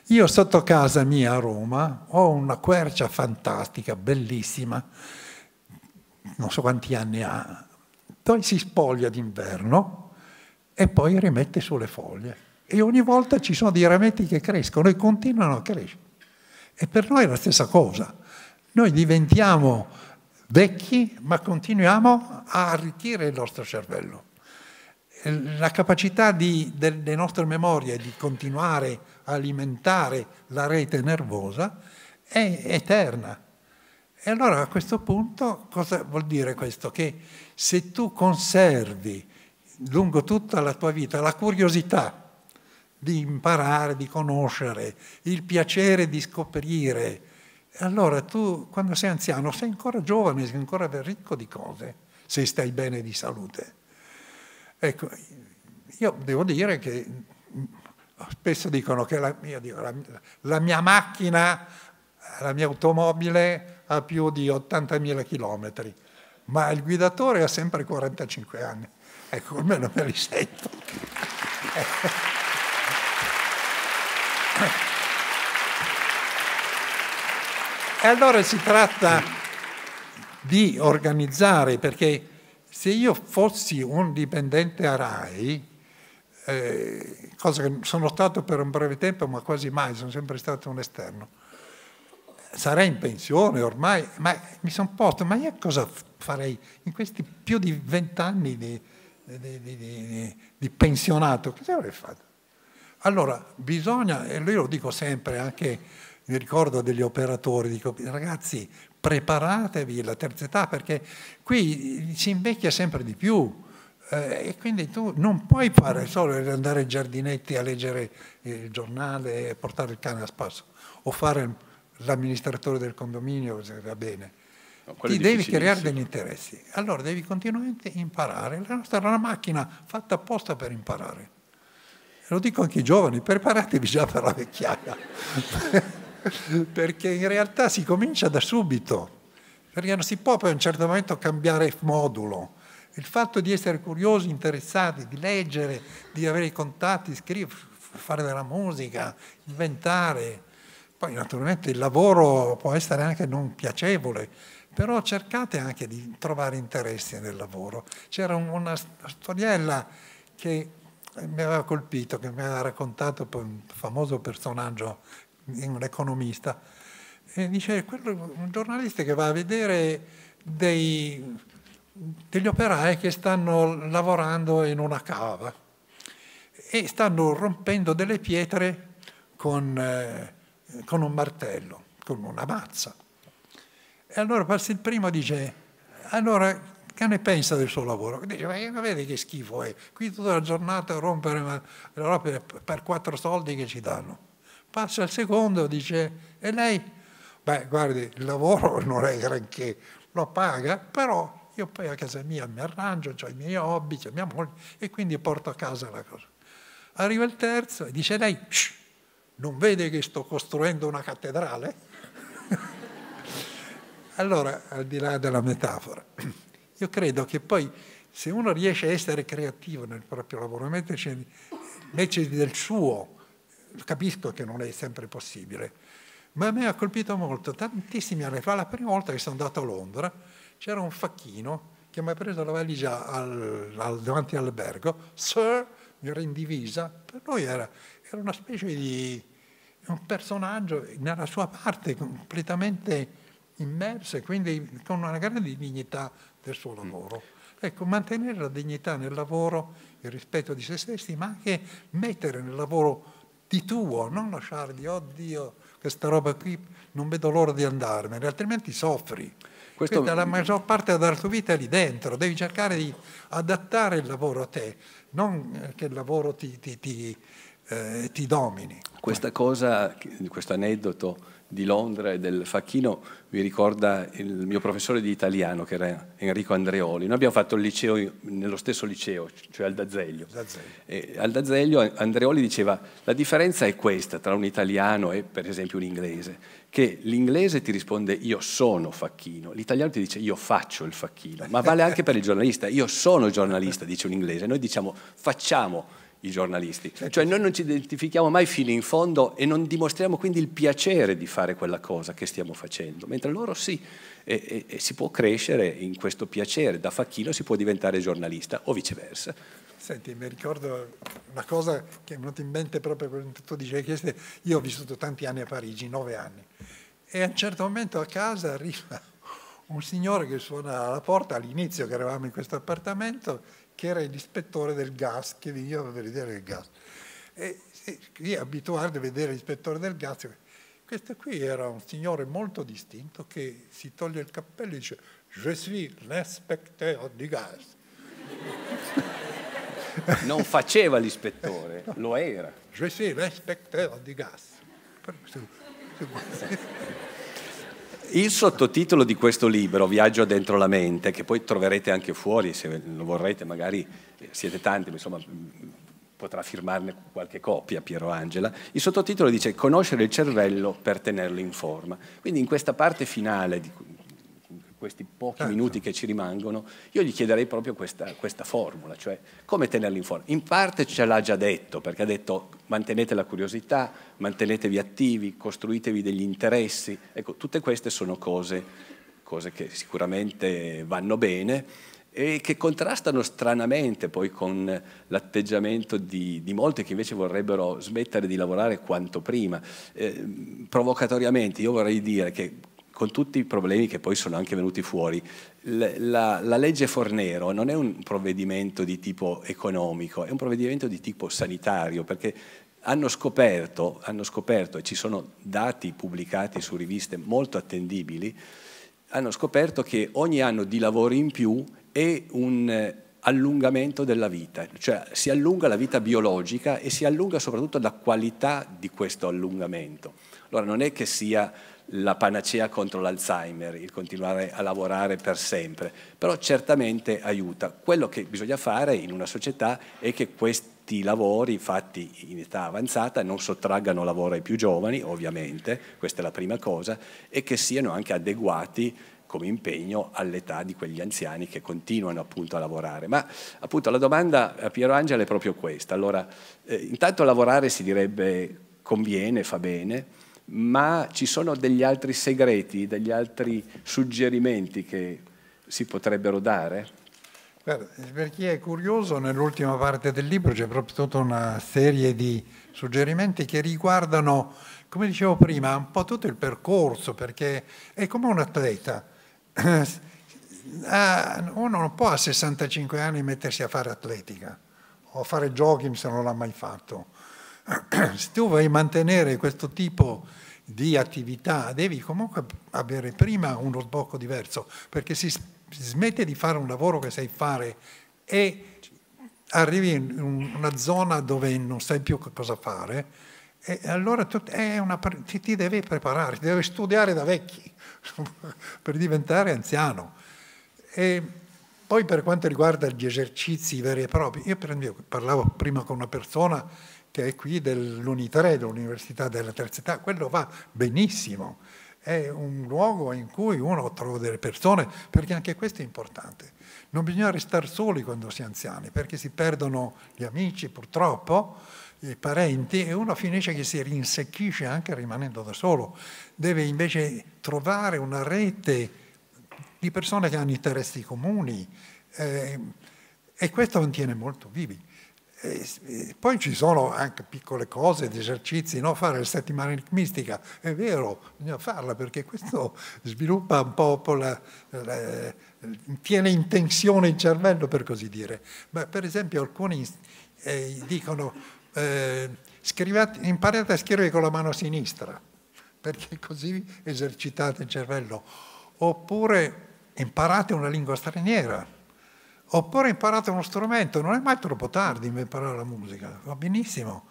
Io sotto casa mia a Roma ho una quercia fantastica, bellissima, non so quanti anni ha, poi si spoglia d'inverno e poi rimette sulle foglie. E ogni volta ci sono dei rametti che crescono e continuano a crescere. E per noi è la stessa cosa. Noi diventiamo vecchi, ma continuiamo a arricchire il nostro cervello. La capacità di, delle nostre memorie di continuare a alimentare la rete nervosa è eterna. E allora a questo punto cosa vuol dire questo? Che se tu conservi lungo tutta la tua vita, la curiosità di imparare, di conoscere, il piacere di scoprire. Allora tu, quando sei anziano, sei ancora giovane, sei ancora ricco di cose, se stai bene di salute. Ecco, io devo dire che mm, spesso dicono che la, dico, la, la mia macchina, la mia automobile ha più di 80.000 chilometri, ma il guidatore ha sempre 45 anni. Ecco, almeno me li sento. E allora si tratta di organizzare, perché se io fossi un dipendente a RAI, eh, cosa che sono stato per un breve tempo, ma quasi mai, sono sempre stato un esterno, sarei in pensione ormai, ma mi sono posto, ma io cosa farei in questi più di vent'anni di di, di, di pensionato, che avrei fatto? Allora bisogna, e io lo dico sempre anche, mi ricordo degli operatori, dico ragazzi preparatevi la terza età perché qui si invecchia sempre di più eh, e quindi tu non puoi fare solo andare ai giardinetti a leggere il giornale e portare il cane a spasso o fare l'amministratore del condominio, se va bene Ecco, Ti devi creare degli interessi. Allora devi continuamente imparare. La nostra è una macchina fatta apposta per imparare. Lo dico anche ai giovani, preparatevi già per la vecchiaia. Perché in realtà si comincia da subito. Perché non si può poi a un certo momento cambiare modulo. Il fatto di essere curiosi, interessati, di leggere, di avere i contatti, scrivere, fare della musica, inventare. Poi naturalmente il lavoro può essere anche non piacevole, però cercate anche di trovare interessi nel lavoro. C'era una storiella che mi aveva colpito, che mi aveva raccontato un famoso personaggio, un economista, e dice, quello, un giornalista che va a vedere dei, degli operai che stanno lavorando in una cava e stanno rompendo delle pietre con, eh, con un martello, con una mazza. E allora passa il primo e dice, allora che ne pensa del suo lavoro? Dice, ma vedi che schifo è, qui tutta la giornata a rompere le robe per quattro soldi che ci danno. Passa il secondo, e dice, e lei? Beh, guardi, il lavoro non è granché, lo paga, però io poi a casa mia mi arrangio, ho i miei hobby, ho mia moglie, e quindi porto a casa la cosa. Arriva il terzo e dice lei, non vede che sto costruendo una cattedrale? Allora, al di là della metafora, io credo che poi se uno riesce a essere creativo nel proprio lavoro, metterci, metterci del suo, capisco che non è sempre possibile, ma a me ha colpito molto, tantissimi anni fa, la prima volta che sono andato a Londra, c'era un facchino che mi ha preso la valigia al, al, davanti all'albergo, Sir, mi era in divisa, per noi era, era una specie di un personaggio nella sua parte completamente immerse, quindi con una grande dignità del suo mm. lavoro. Ecco, mantenere la dignità nel lavoro, il rispetto di se stessi, ma anche mettere nel lavoro di tuo, non lasciargli, oddio, oh questa roba qui non vedo l'ora di andarmene, altrimenti soffri. Questo... Questa, la maggior parte della tua vita è lì dentro, devi cercare di adattare il lavoro a te, non eh, che il lavoro ti, ti, ti, eh, ti domini. Questa cosa, questo aneddoto di Londra e del Facchino mi ricorda il mio professore di italiano che era Enrico Andreoli. Noi abbiamo fatto il liceo nello stesso liceo, cioè al D'Azeglio. al D'Azeglio Andreoli diceva la differenza è questa tra un italiano e per esempio un inglese, che l'inglese ti risponde io sono Facchino, l'italiano ti dice io faccio il Facchino, ma vale anche per il giornalista, io sono giornalista, dice un inglese, noi diciamo facciamo i giornalisti. Eh, cioè noi non ci identifichiamo mai fino in fondo e non dimostriamo quindi il piacere di fare quella cosa che stiamo facendo, mentre loro sì, e, e, e si può crescere in questo piacere, da facchino si può diventare giornalista o viceversa. Senti, mi ricordo una cosa che è venuta in mente proprio quando tu dicevi che io ho vissuto tanti anni a Parigi, nove anni, e a un certo momento a casa arriva un signore che suona alla porta all'inizio che eravamo in questo appartamento che era l'ispettore del gas, che veniva a vedere il gas. E, e lì abituato a vedere l'ispettore del gas, questo qui era un signore molto distinto che si toglie il cappello e dice «Je suis l'inspecteur du gas». Non faceva l'ispettore, lo era. «Je suis l'inspecteur di gas». Il sottotitolo di questo libro, Viaggio dentro la mente, che poi troverete anche fuori se lo vorrete, magari eh, siete tanti, insomma mm, potrà firmarne qualche copia Piero Angela, il sottotitolo dice Conoscere il cervello per tenerlo in forma. Quindi in questa parte finale di, questi pochi certo. minuti che ci rimangono, io gli chiederei proprio questa, questa formula, cioè come tenerli in forma. In parte ce l'ha già detto, perché ha detto mantenete la curiosità, mantenetevi attivi, costruitevi degli interessi, ecco, tutte queste sono cose, cose che sicuramente vanno bene e che contrastano stranamente poi con l'atteggiamento di, di, molti che invece vorrebbero smettere di lavorare quanto prima. Eh, provocatoriamente io vorrei dire che con tutti i problemi che poi sono anche venuti fuori. La, la, la, legge Fornero non è un provvedimento di tipo economico, è un provvedimento di tipo sanitario, perché hanno scoperto, hanno scoperto e ci sono dati pubblicati su riviste molto attendibili, hanno scoperto che ogni anno di lavoro in più è un eh, allungamento della vita, cioè si allunga la vita biologica e si allunga soprattutto la qualità di questo allungamento. Allora non è che sia la panacea contro l'Alzheimer, il continuare a lavorare per sempre, però certamente aiuta. Quello che bisogna fare in una società è che questi lavori fatti in età avanzata non sottraggano lavoro ai più giovani, ovviamente, questa è la prima cosa, e che siano anche adeguati come impegno all'età di quegli anziani che continuano appunto a lavorare. Ma appunto la domanda a Piero Angela è proprio questa. Allora, eh, intanto lavorare si direbbe conviene, fa bene, ma ci sono degli altri segreti, degli altri suggerimenti che si potrebbero dare? Per chi è curioso, nell'ultima parte del libro c'è proprio tutta una serie di suggerimenti che riguardano, come dicevo prima, un po' tutto il percorso, perché è come un atleta. Ah, uno non può a 65 anni mettersi a fare atletica o a fare jogging se non l'ha mai fatto. Se tu vuoi mantenere questo tipo di di attività devi comunque avere prima uno sbocco diverso, perché si smette di fare un lavoro che sai fare e arrivi in una zona dove non sai più cosa fare, e allora tu, una, ti, ti, devi preparare, ti devi studiare da vecchi per diventare anziano. E poi per quanto riguarda gli esercizi veri e propri, io per parlavo prima con una persona che è qui dell'Uni3, dell'Università della Terza Età, quello va benissimo. È un luogo in cui uno trova delle persone, perché anche questo è importante. Non bisogna restare soli quando si è anziani, perché si perdono gli amici, purtroppo, i parenti, e uno finisce che si rinsecchisce anche rimanendo da solo. Deve invece trovare una rete di persone che hanno interessi comuni, eh, e questo mantiene molto vivi. E poi ci sono anche piccole cose, di esercizi, no? fare la settimana enigmistica, è vero, bisogna farla perché questo sviluppa un po', la, la, tiene in tensione il cervello per così dire. Ma per esempio alcuni eh, dicono eh, scrivate, imparate a scrivere con la mano sinistra perché così esercitate il cervello, oppure imparate una lingua straniera Oppure imparate uno strumento, non è mai troppo tardi imparare la musica, va benissimo.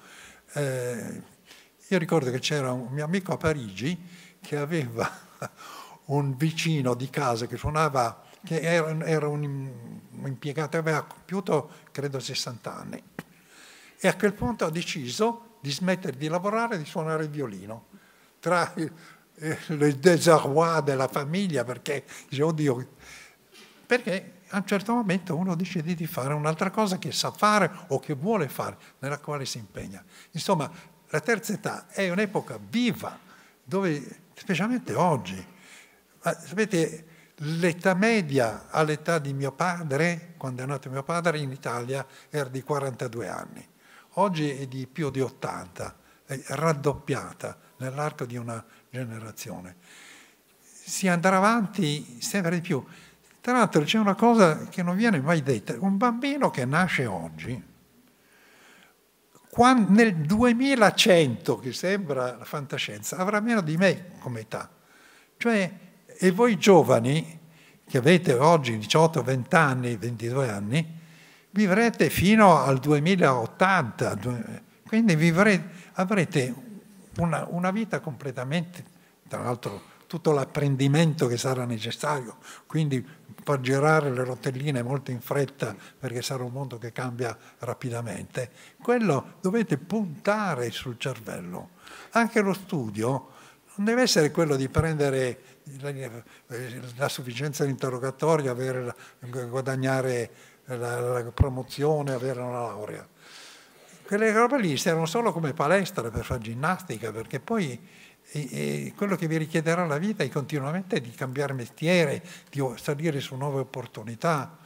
Eh, io ricordo che c'era un mio amico a Parigi che aveva un vicino di casa che suonava, che era, era un impiegato, aveva compiuto credo 60 anni e a quel punto ha deciso di smettere di lavorare e di suonare il violino. Tra il, eh, il désarroi della famiglia perché dice, oddio, perché a un certo momento uno decide di fare un'altra cosa che sa fare o che vuole fare, nella quale si impegna. Insomma, la terza età è un'epoca viva, dove, specialmente oggi, sapete, l'età media all'età di mio padre, quando è nato mio padre in Italia, era di 42 anni. Oggi è di più di 80, è raddoppiata nell'arco di una generazione. Si andrà avanti sempre di più. Tra l'altro c'è una cosa che non viene mai detta. Un bambino che nasce oggi, quando, nel 2100, che sembra la fantascienza, avrà meno di me come età. Cioè, e voi giovani, che avete oggi 18, 20 anni, 22 anni, vivrete fino al 2080, quindi vivrete, avrete una, una vita completamente, tra l'altro tutto l'apprendimento che sarà necessario, quindi far girare le rotelline molto in fretta perché sarà un mondo che cambia rapidamente, quello dovete puntare sul cervello. Anche lo studio non deve essere quello di prendere la, la sufficienza dell'interrogatorio, avere, guadagnare la, la promozione, avere una laurea. Quelle robe lì servono solo come palestra per fare ginnastica, perché poi e, e quello che vi richiederà la vita è continuamente di cambiare mestiere, di salire su nuove opportunità.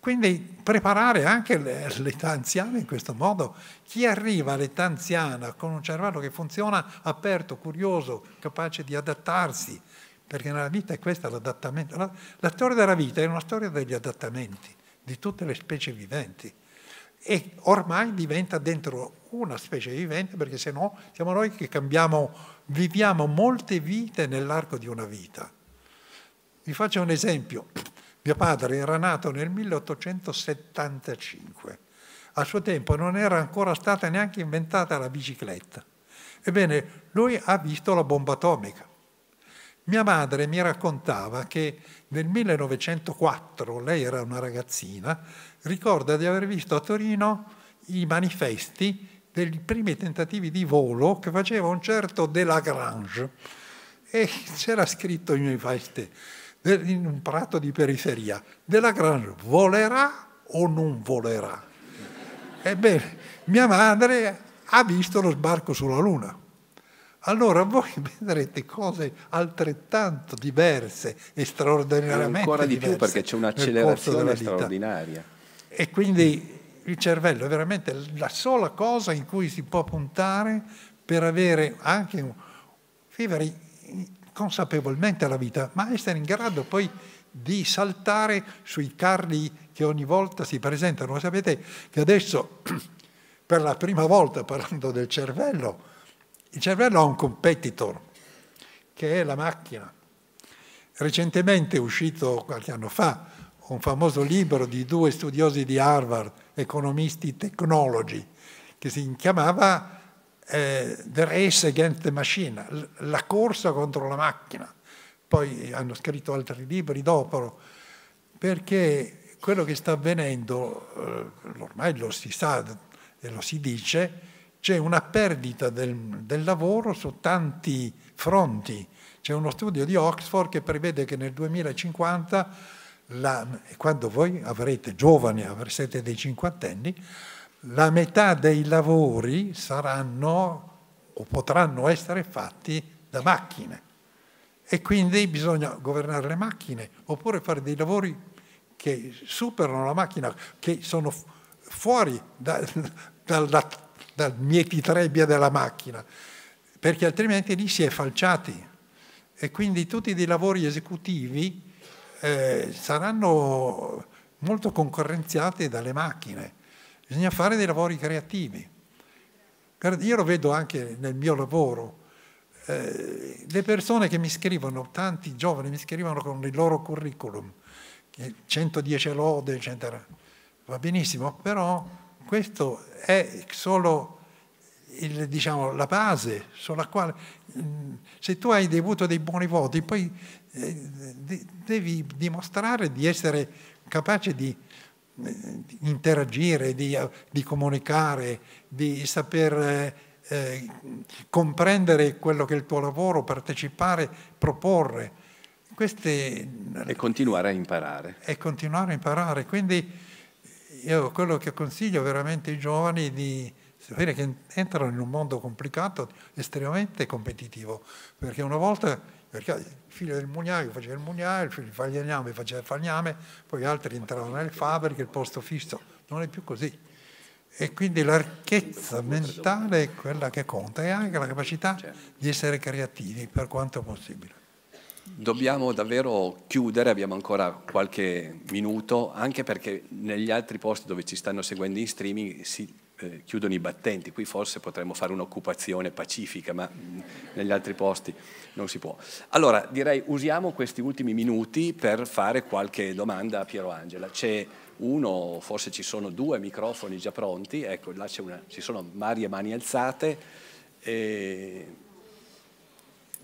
Quindi preparare anche l'età anziana in questo modo. Chi arriva all'età anziana con un cervello che funziona aperto, curioso, capace di adattarsi, perché nella vita è questo l'adattamento. La, la storia della vita è una storia degli adattamenti, di tutte le specie viventi e ormai diventa dentro una specie vivente perché se no siamo noi che cambiamo, viviamo molte vite nell'arco di una vita. Vi faccio un esempio. Mio padre era nato nel 1875. A suo tempo non era ancora stata neanche inventata la bicicletta. Ebbene, lui ha visto la bomba atomica mia madre mi raccontava che nel 1904, lei era una ragazzina, ricorda di aver visto a Torino i manifesti dei primi tentativi di volo che faceva un certo Delagrange e c'era scritto in manifesti in un prato di periferia, Delagrange volerà o non volerà? Ebbene, mia madre ha visto lo sbarco sulla Luna allora voi vedrete cose altrettanto diverse e straordinariamente ancora di più perché c'è un'accelerazione straordinaria e quindi il cervello è veramente la sola cosa in cui si può puntare per avere anche un, vivere consapevolmente la vita ma essere in grado poi di saltare sui carri che ogni volta si presentano sapete che adesso per la prima volta parlando del cervello il cervello ha un competitor, che è la macchina. Recentemente è uscito, qualche anno fa, un famoso libro di due studiosi di Harvard, economisti tecnologi, che si chiamava eh, The Race Against the Machine, la corsa contro la macchina. Poi hanno scritto altri libri dopo, perché quello che sta avvenendo, eh, ormai lo si sa e lo si dice, c'è una perdita del, del lavoro su tanti fronti. C'è uno studio di Oxford che prevede che nel 2050, la, quando voi avrete giovani, avrete dei cinquantenni, la metà dei lavori saranno o potranno essere fatti da macchine. E quindi bisogna governare le macchine oppure fare dei lavori che superano la macchina, che sono fuori da, dalla dal mietitrebbia della macchina, perché altrimenti lì si è falciati. E quindi tutti i lavori esecutivi eh, saranno molto concorrenziati dalle macchine. Bisogna fare dei lavori creativi. Io lo vedo anche nel mio lavoro. Eh, le persone che mi scrivono, tanti giovani mi scrivono con il loro curriculum, 110 lode, eccetera, va benissimo, però questo è solo il, diciamo, la base sulla quale mm, se tu hai avuto dei buoni voti, poi eh, devi dimostrare di essere capace di, interagire, di, di, comunicare, di saper eh, comprendere quello che è il tuo lavoro, partecipare, proporre. Queste, e continuare a imparare. E continuare a imparare. Quindi io quello che consiglio veramente ai giovani è di sapere che entrano in un mondo complicato, estremamente competitivo, perché una volta perché il figlio del mugnaio faceva il mugnaio, il figlio del fagliame faceva il fagliame, poi altri entravano nelle fabbriche, il posto fisso, non è più così. E quindi l'archezza mentale è quella che conta e anche la capacità di essere creativi per quanto possibile. Dobbiamo davvero chiudere, abbiamo ancora qualche minuto, anche perché negli altri posti dove ci stanno seguendo in streaming si eh, chiudono i battenti, qui forse potremmo fare un'occupazione pacifica, ma mm, negli altri posti non si può. Allora, direi usiamo questi ultimi minuti per fare qualche domanda a Piero Angela. C'è uno, forse ci sono due microfoni già pronti, ecco, là una, ci sono varie mani alzate. E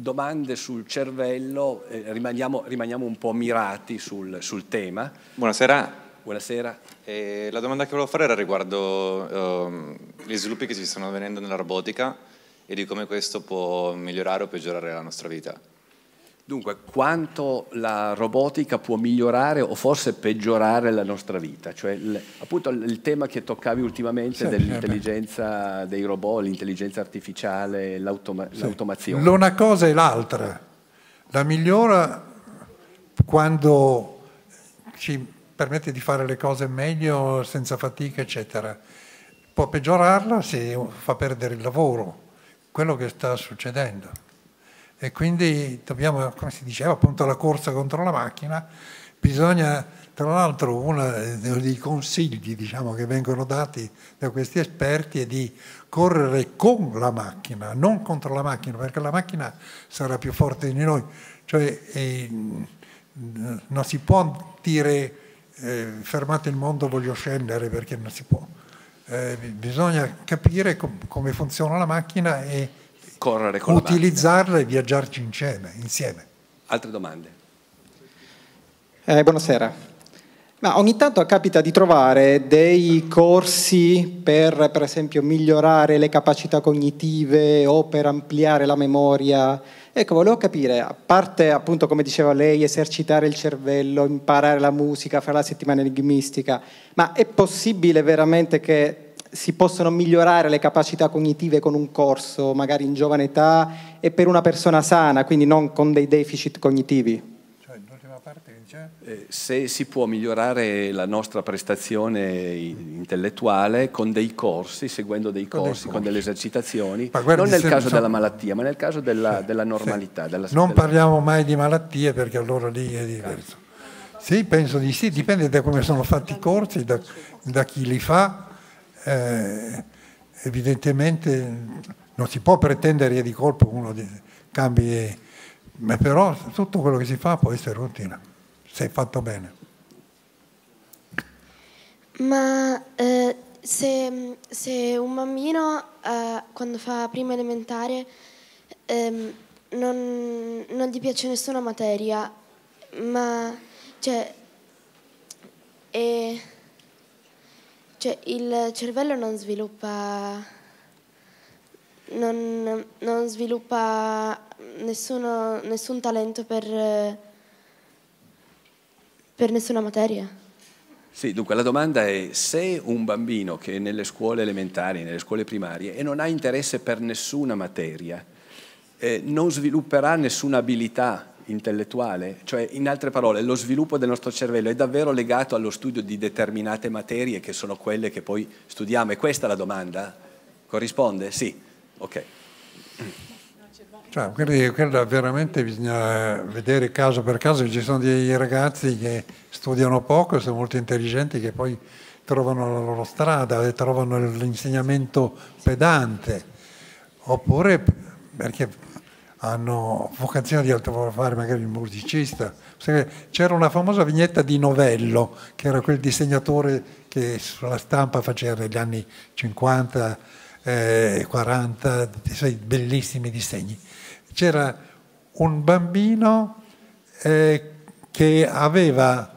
domande sul cervello, eh, rimaniamo, rimaniamo, un po' mirati sul, sul tema. Buonasera. Buonasera. Eh, la domanda che volevo fare era riguardo eh, gli sviluppi che si stanno avvenendo nella robotica e di come questo può migliorare o peggiorare la nostra vita. Dunque, quanto la robotica può migliorare o forse peggiorare la nostra vita? Cioè, il, appunto il tema che toccavi ultimamente sì, eh dell'intelligenza dei robot, l'intelligenza artificiale, l'automa- sì. l'automazione. L'una cosa e l'altra. La migliora quando ci permette di fare le cose meglio, senza fatica, eccetera. Può peggiorarla se fa perdere il lavoro, quello che sta succedendo e quindi dobbiamo, come si diceva, appunto la corsa contro la macchina. Bisogna, tra l'altro, uno dei consigli diciamo, che vengono dati da questi esperti è di correre con la macchina, non contro la macchina, perché la macchina sarà più forte di noi. Cioè, eh, non si può dire eh, fermate il mondo, voglio scendere, perché non si può. Eh, bisogna capire com come funziona la macchina e correre con utilizzarla e viaggiarci insieme, insieme. Altre domande? Eh, buonasera. Ma ogni tanto capita di trovare dei corsi per, per esempio, migliorare le capacità cognitive o per ampliare la memoria. Ecco, volevo capire, a parte appunto come diceva lei, esercitare il cervello, imparare la musica, fare la settimana enigmistica, ma è possibile veramente che si possono migliorare le capacità cognitive con un corso, magari in giovane età, e per una persona sana, quindi non con dei deficit cognitivi? Cioè, parte che c'è? Eh, se si può migliorare la nostra prestazione intellettuale con dei corsi, seguendo dei con corsi, dei corsi. con delle esercitazioni, non nel caso della malattia, ma nel caso della, sì, della normalità. Sì. Della, non della... parliamo mai di malattie perché allora lì è diverso. Sì, penso di sì, dipende da come sono fatti i corsi, da, da chi li fa eh, evidentemente non si può pretendere che di colpo uno cambi, ma però tutto quello che si fa può essere routine, se è fatto bene. Ma eh, se, se, un bambino eh, quando fa prima elementare ehm, non, non, gli piace nessuna materia, ma cioè... Eh, cioè, il cervello non sviluppa, non, non sviluppa nessuno, nessun talento per, per nessuna materia. Sì, dunque la domanda è se un bambino che è nelle scuole elementari, nelle scuole primarie e non ha interesse per nessuna materia, eh, non svilupperà nessuna abilità intellettuale, cioè in altre parole lo sviluppo del nostro cervello è davvero legato allo studio di determinate materie che sono quelle che poi studiamo? E questa è la domanda? Corrisponde? Sì, ok. Cioè, quindi, quindi veramente bisogna eh, vedere caso per caso, ci sono dei ragazzi che studiano poco, sono molto intelligenti, che poi trovano la loro strada e trovano l'insegnamento pedante, oppure perché hanno vocazione di altro fare, magari il musicista. C'era una famosa vignetta di Novello, che era quel disegnatore che sulla stampa faceva negli anni 50, eh, 40, sai, bellissimi disegni. C'era un bambino eh, che aveva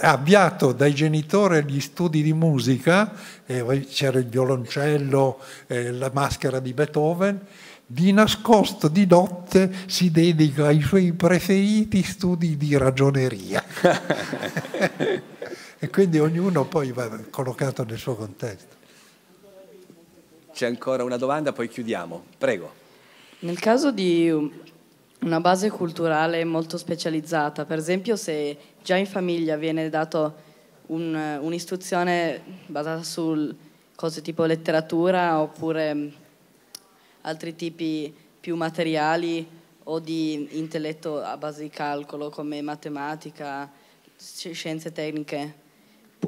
avviato dai genitori gli studi di musica, eh, c'era il violoncello, eh, la maschera di Beethoven, di nascosto, di notte, si dedica ai suoi preferiti studi di ragioneria. e quindi ognuno poi va collocato nel suo contesto. C'è ancora una domanda, poi chiudiamo. Prego. Nel caso di una base culturale molto specializzata, per esempio se già in famiglia viene dato un, un'istruzione basata su cose tipo letteratura oppure altri tipi più materiali o di intelletto a base di calcolo come matematica, scienze tecniche.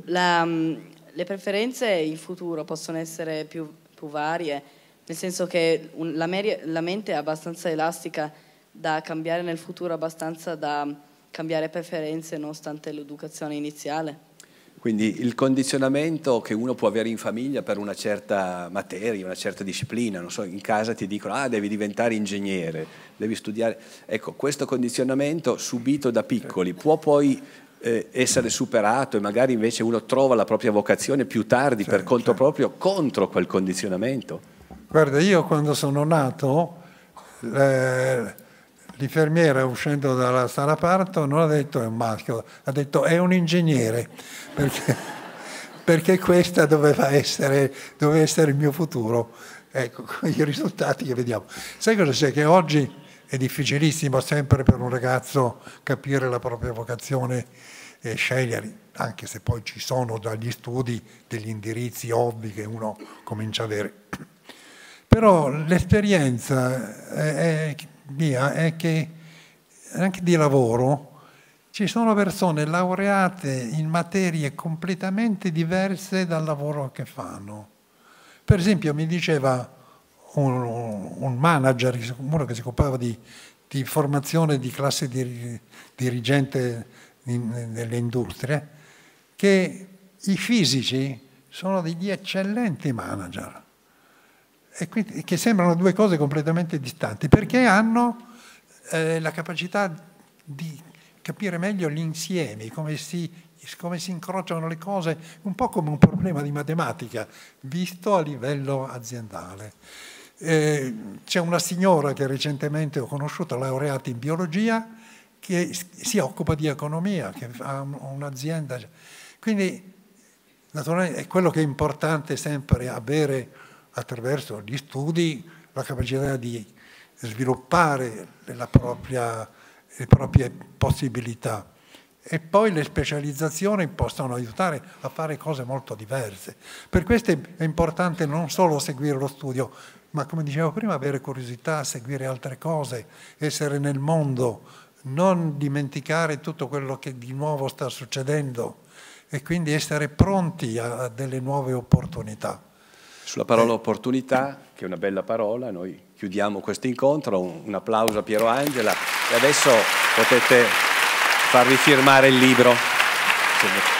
La, mm, le preferenze in futuro possono essere più, più varie, nel senso che la, la mente è abbastanza elastica da cambiare nel futuro, abbastanza da cambiare preferenze nonostante l'educazione iniziale. Quindi il condizionamento che uno può avere in famiglia per una certa materia, una certa disciplina, non so, in casa ti dicono ah devi diventare ingegnere, devi studiare. Ecco, questo condizionamento subito da piccoli può poi eh, essere superato e magari invece uno trova la propria vocazione più tardi certo, per conto certo. proprio contro quel condizionamento. Guarda, io quando sono nato... Eh l'infermiera uscendo dalla sala parto non ha detto è un maschio, ha detto è un ingegnere, perché, perché questa doveva essere, doveva essere il mio futuro. Ecco, i risultati che vediamo. Sai cosa c'è? Che oggi è difficilissimo sempre per un ragazzo capire la propria vocazione e scegliere, anche se poi ci sono dagli studi degli indirizzi ovvi che uno comincia a avere. Però l'esperienza è, è mia è che anche di lavoro ci sono persone laureate in materie completamente diverse dal lavoro che fanno. Per esempio mi diceva un, un manager, uno che si occupava di, di formazione di classe dir, dirigente in, nelle industrie, che i fisici sono degli eccellenti manager quindi, che sembrano due cose completamente distanti, perché hanno eh, la capacità di capire meglio gli insiemi, come si, come si incrociano le cose, un po' come un problema di matematica, visto a livello aziendale. Eh, c'è una signora che recentemente ho conosciuto, laureata in biologia, che si occupa di economia, che ha un'azienda. Quindi, naturalmente, è quello che è importante sempre avere attraverso gli studi la capacità di sviluppare propria, le proprie possibilità. E poi le specializzazioni possono aiutare a fare cose molto diverse. Per questo è importante non solo seguire lo studio, ma come dicevo prima, avere curiosità, seguire altre cose, essere nel mondo, non dimenticare tutto quello che di nuovo sta succedendo e quindi essere pronti a delle nuove opportunità sulla parola eh. opportunità, che è una bella parola, noi chiudiamo questo incontro, un, un applauso a Piero Angela e adesso potete farvi firmare il libro. Grazie.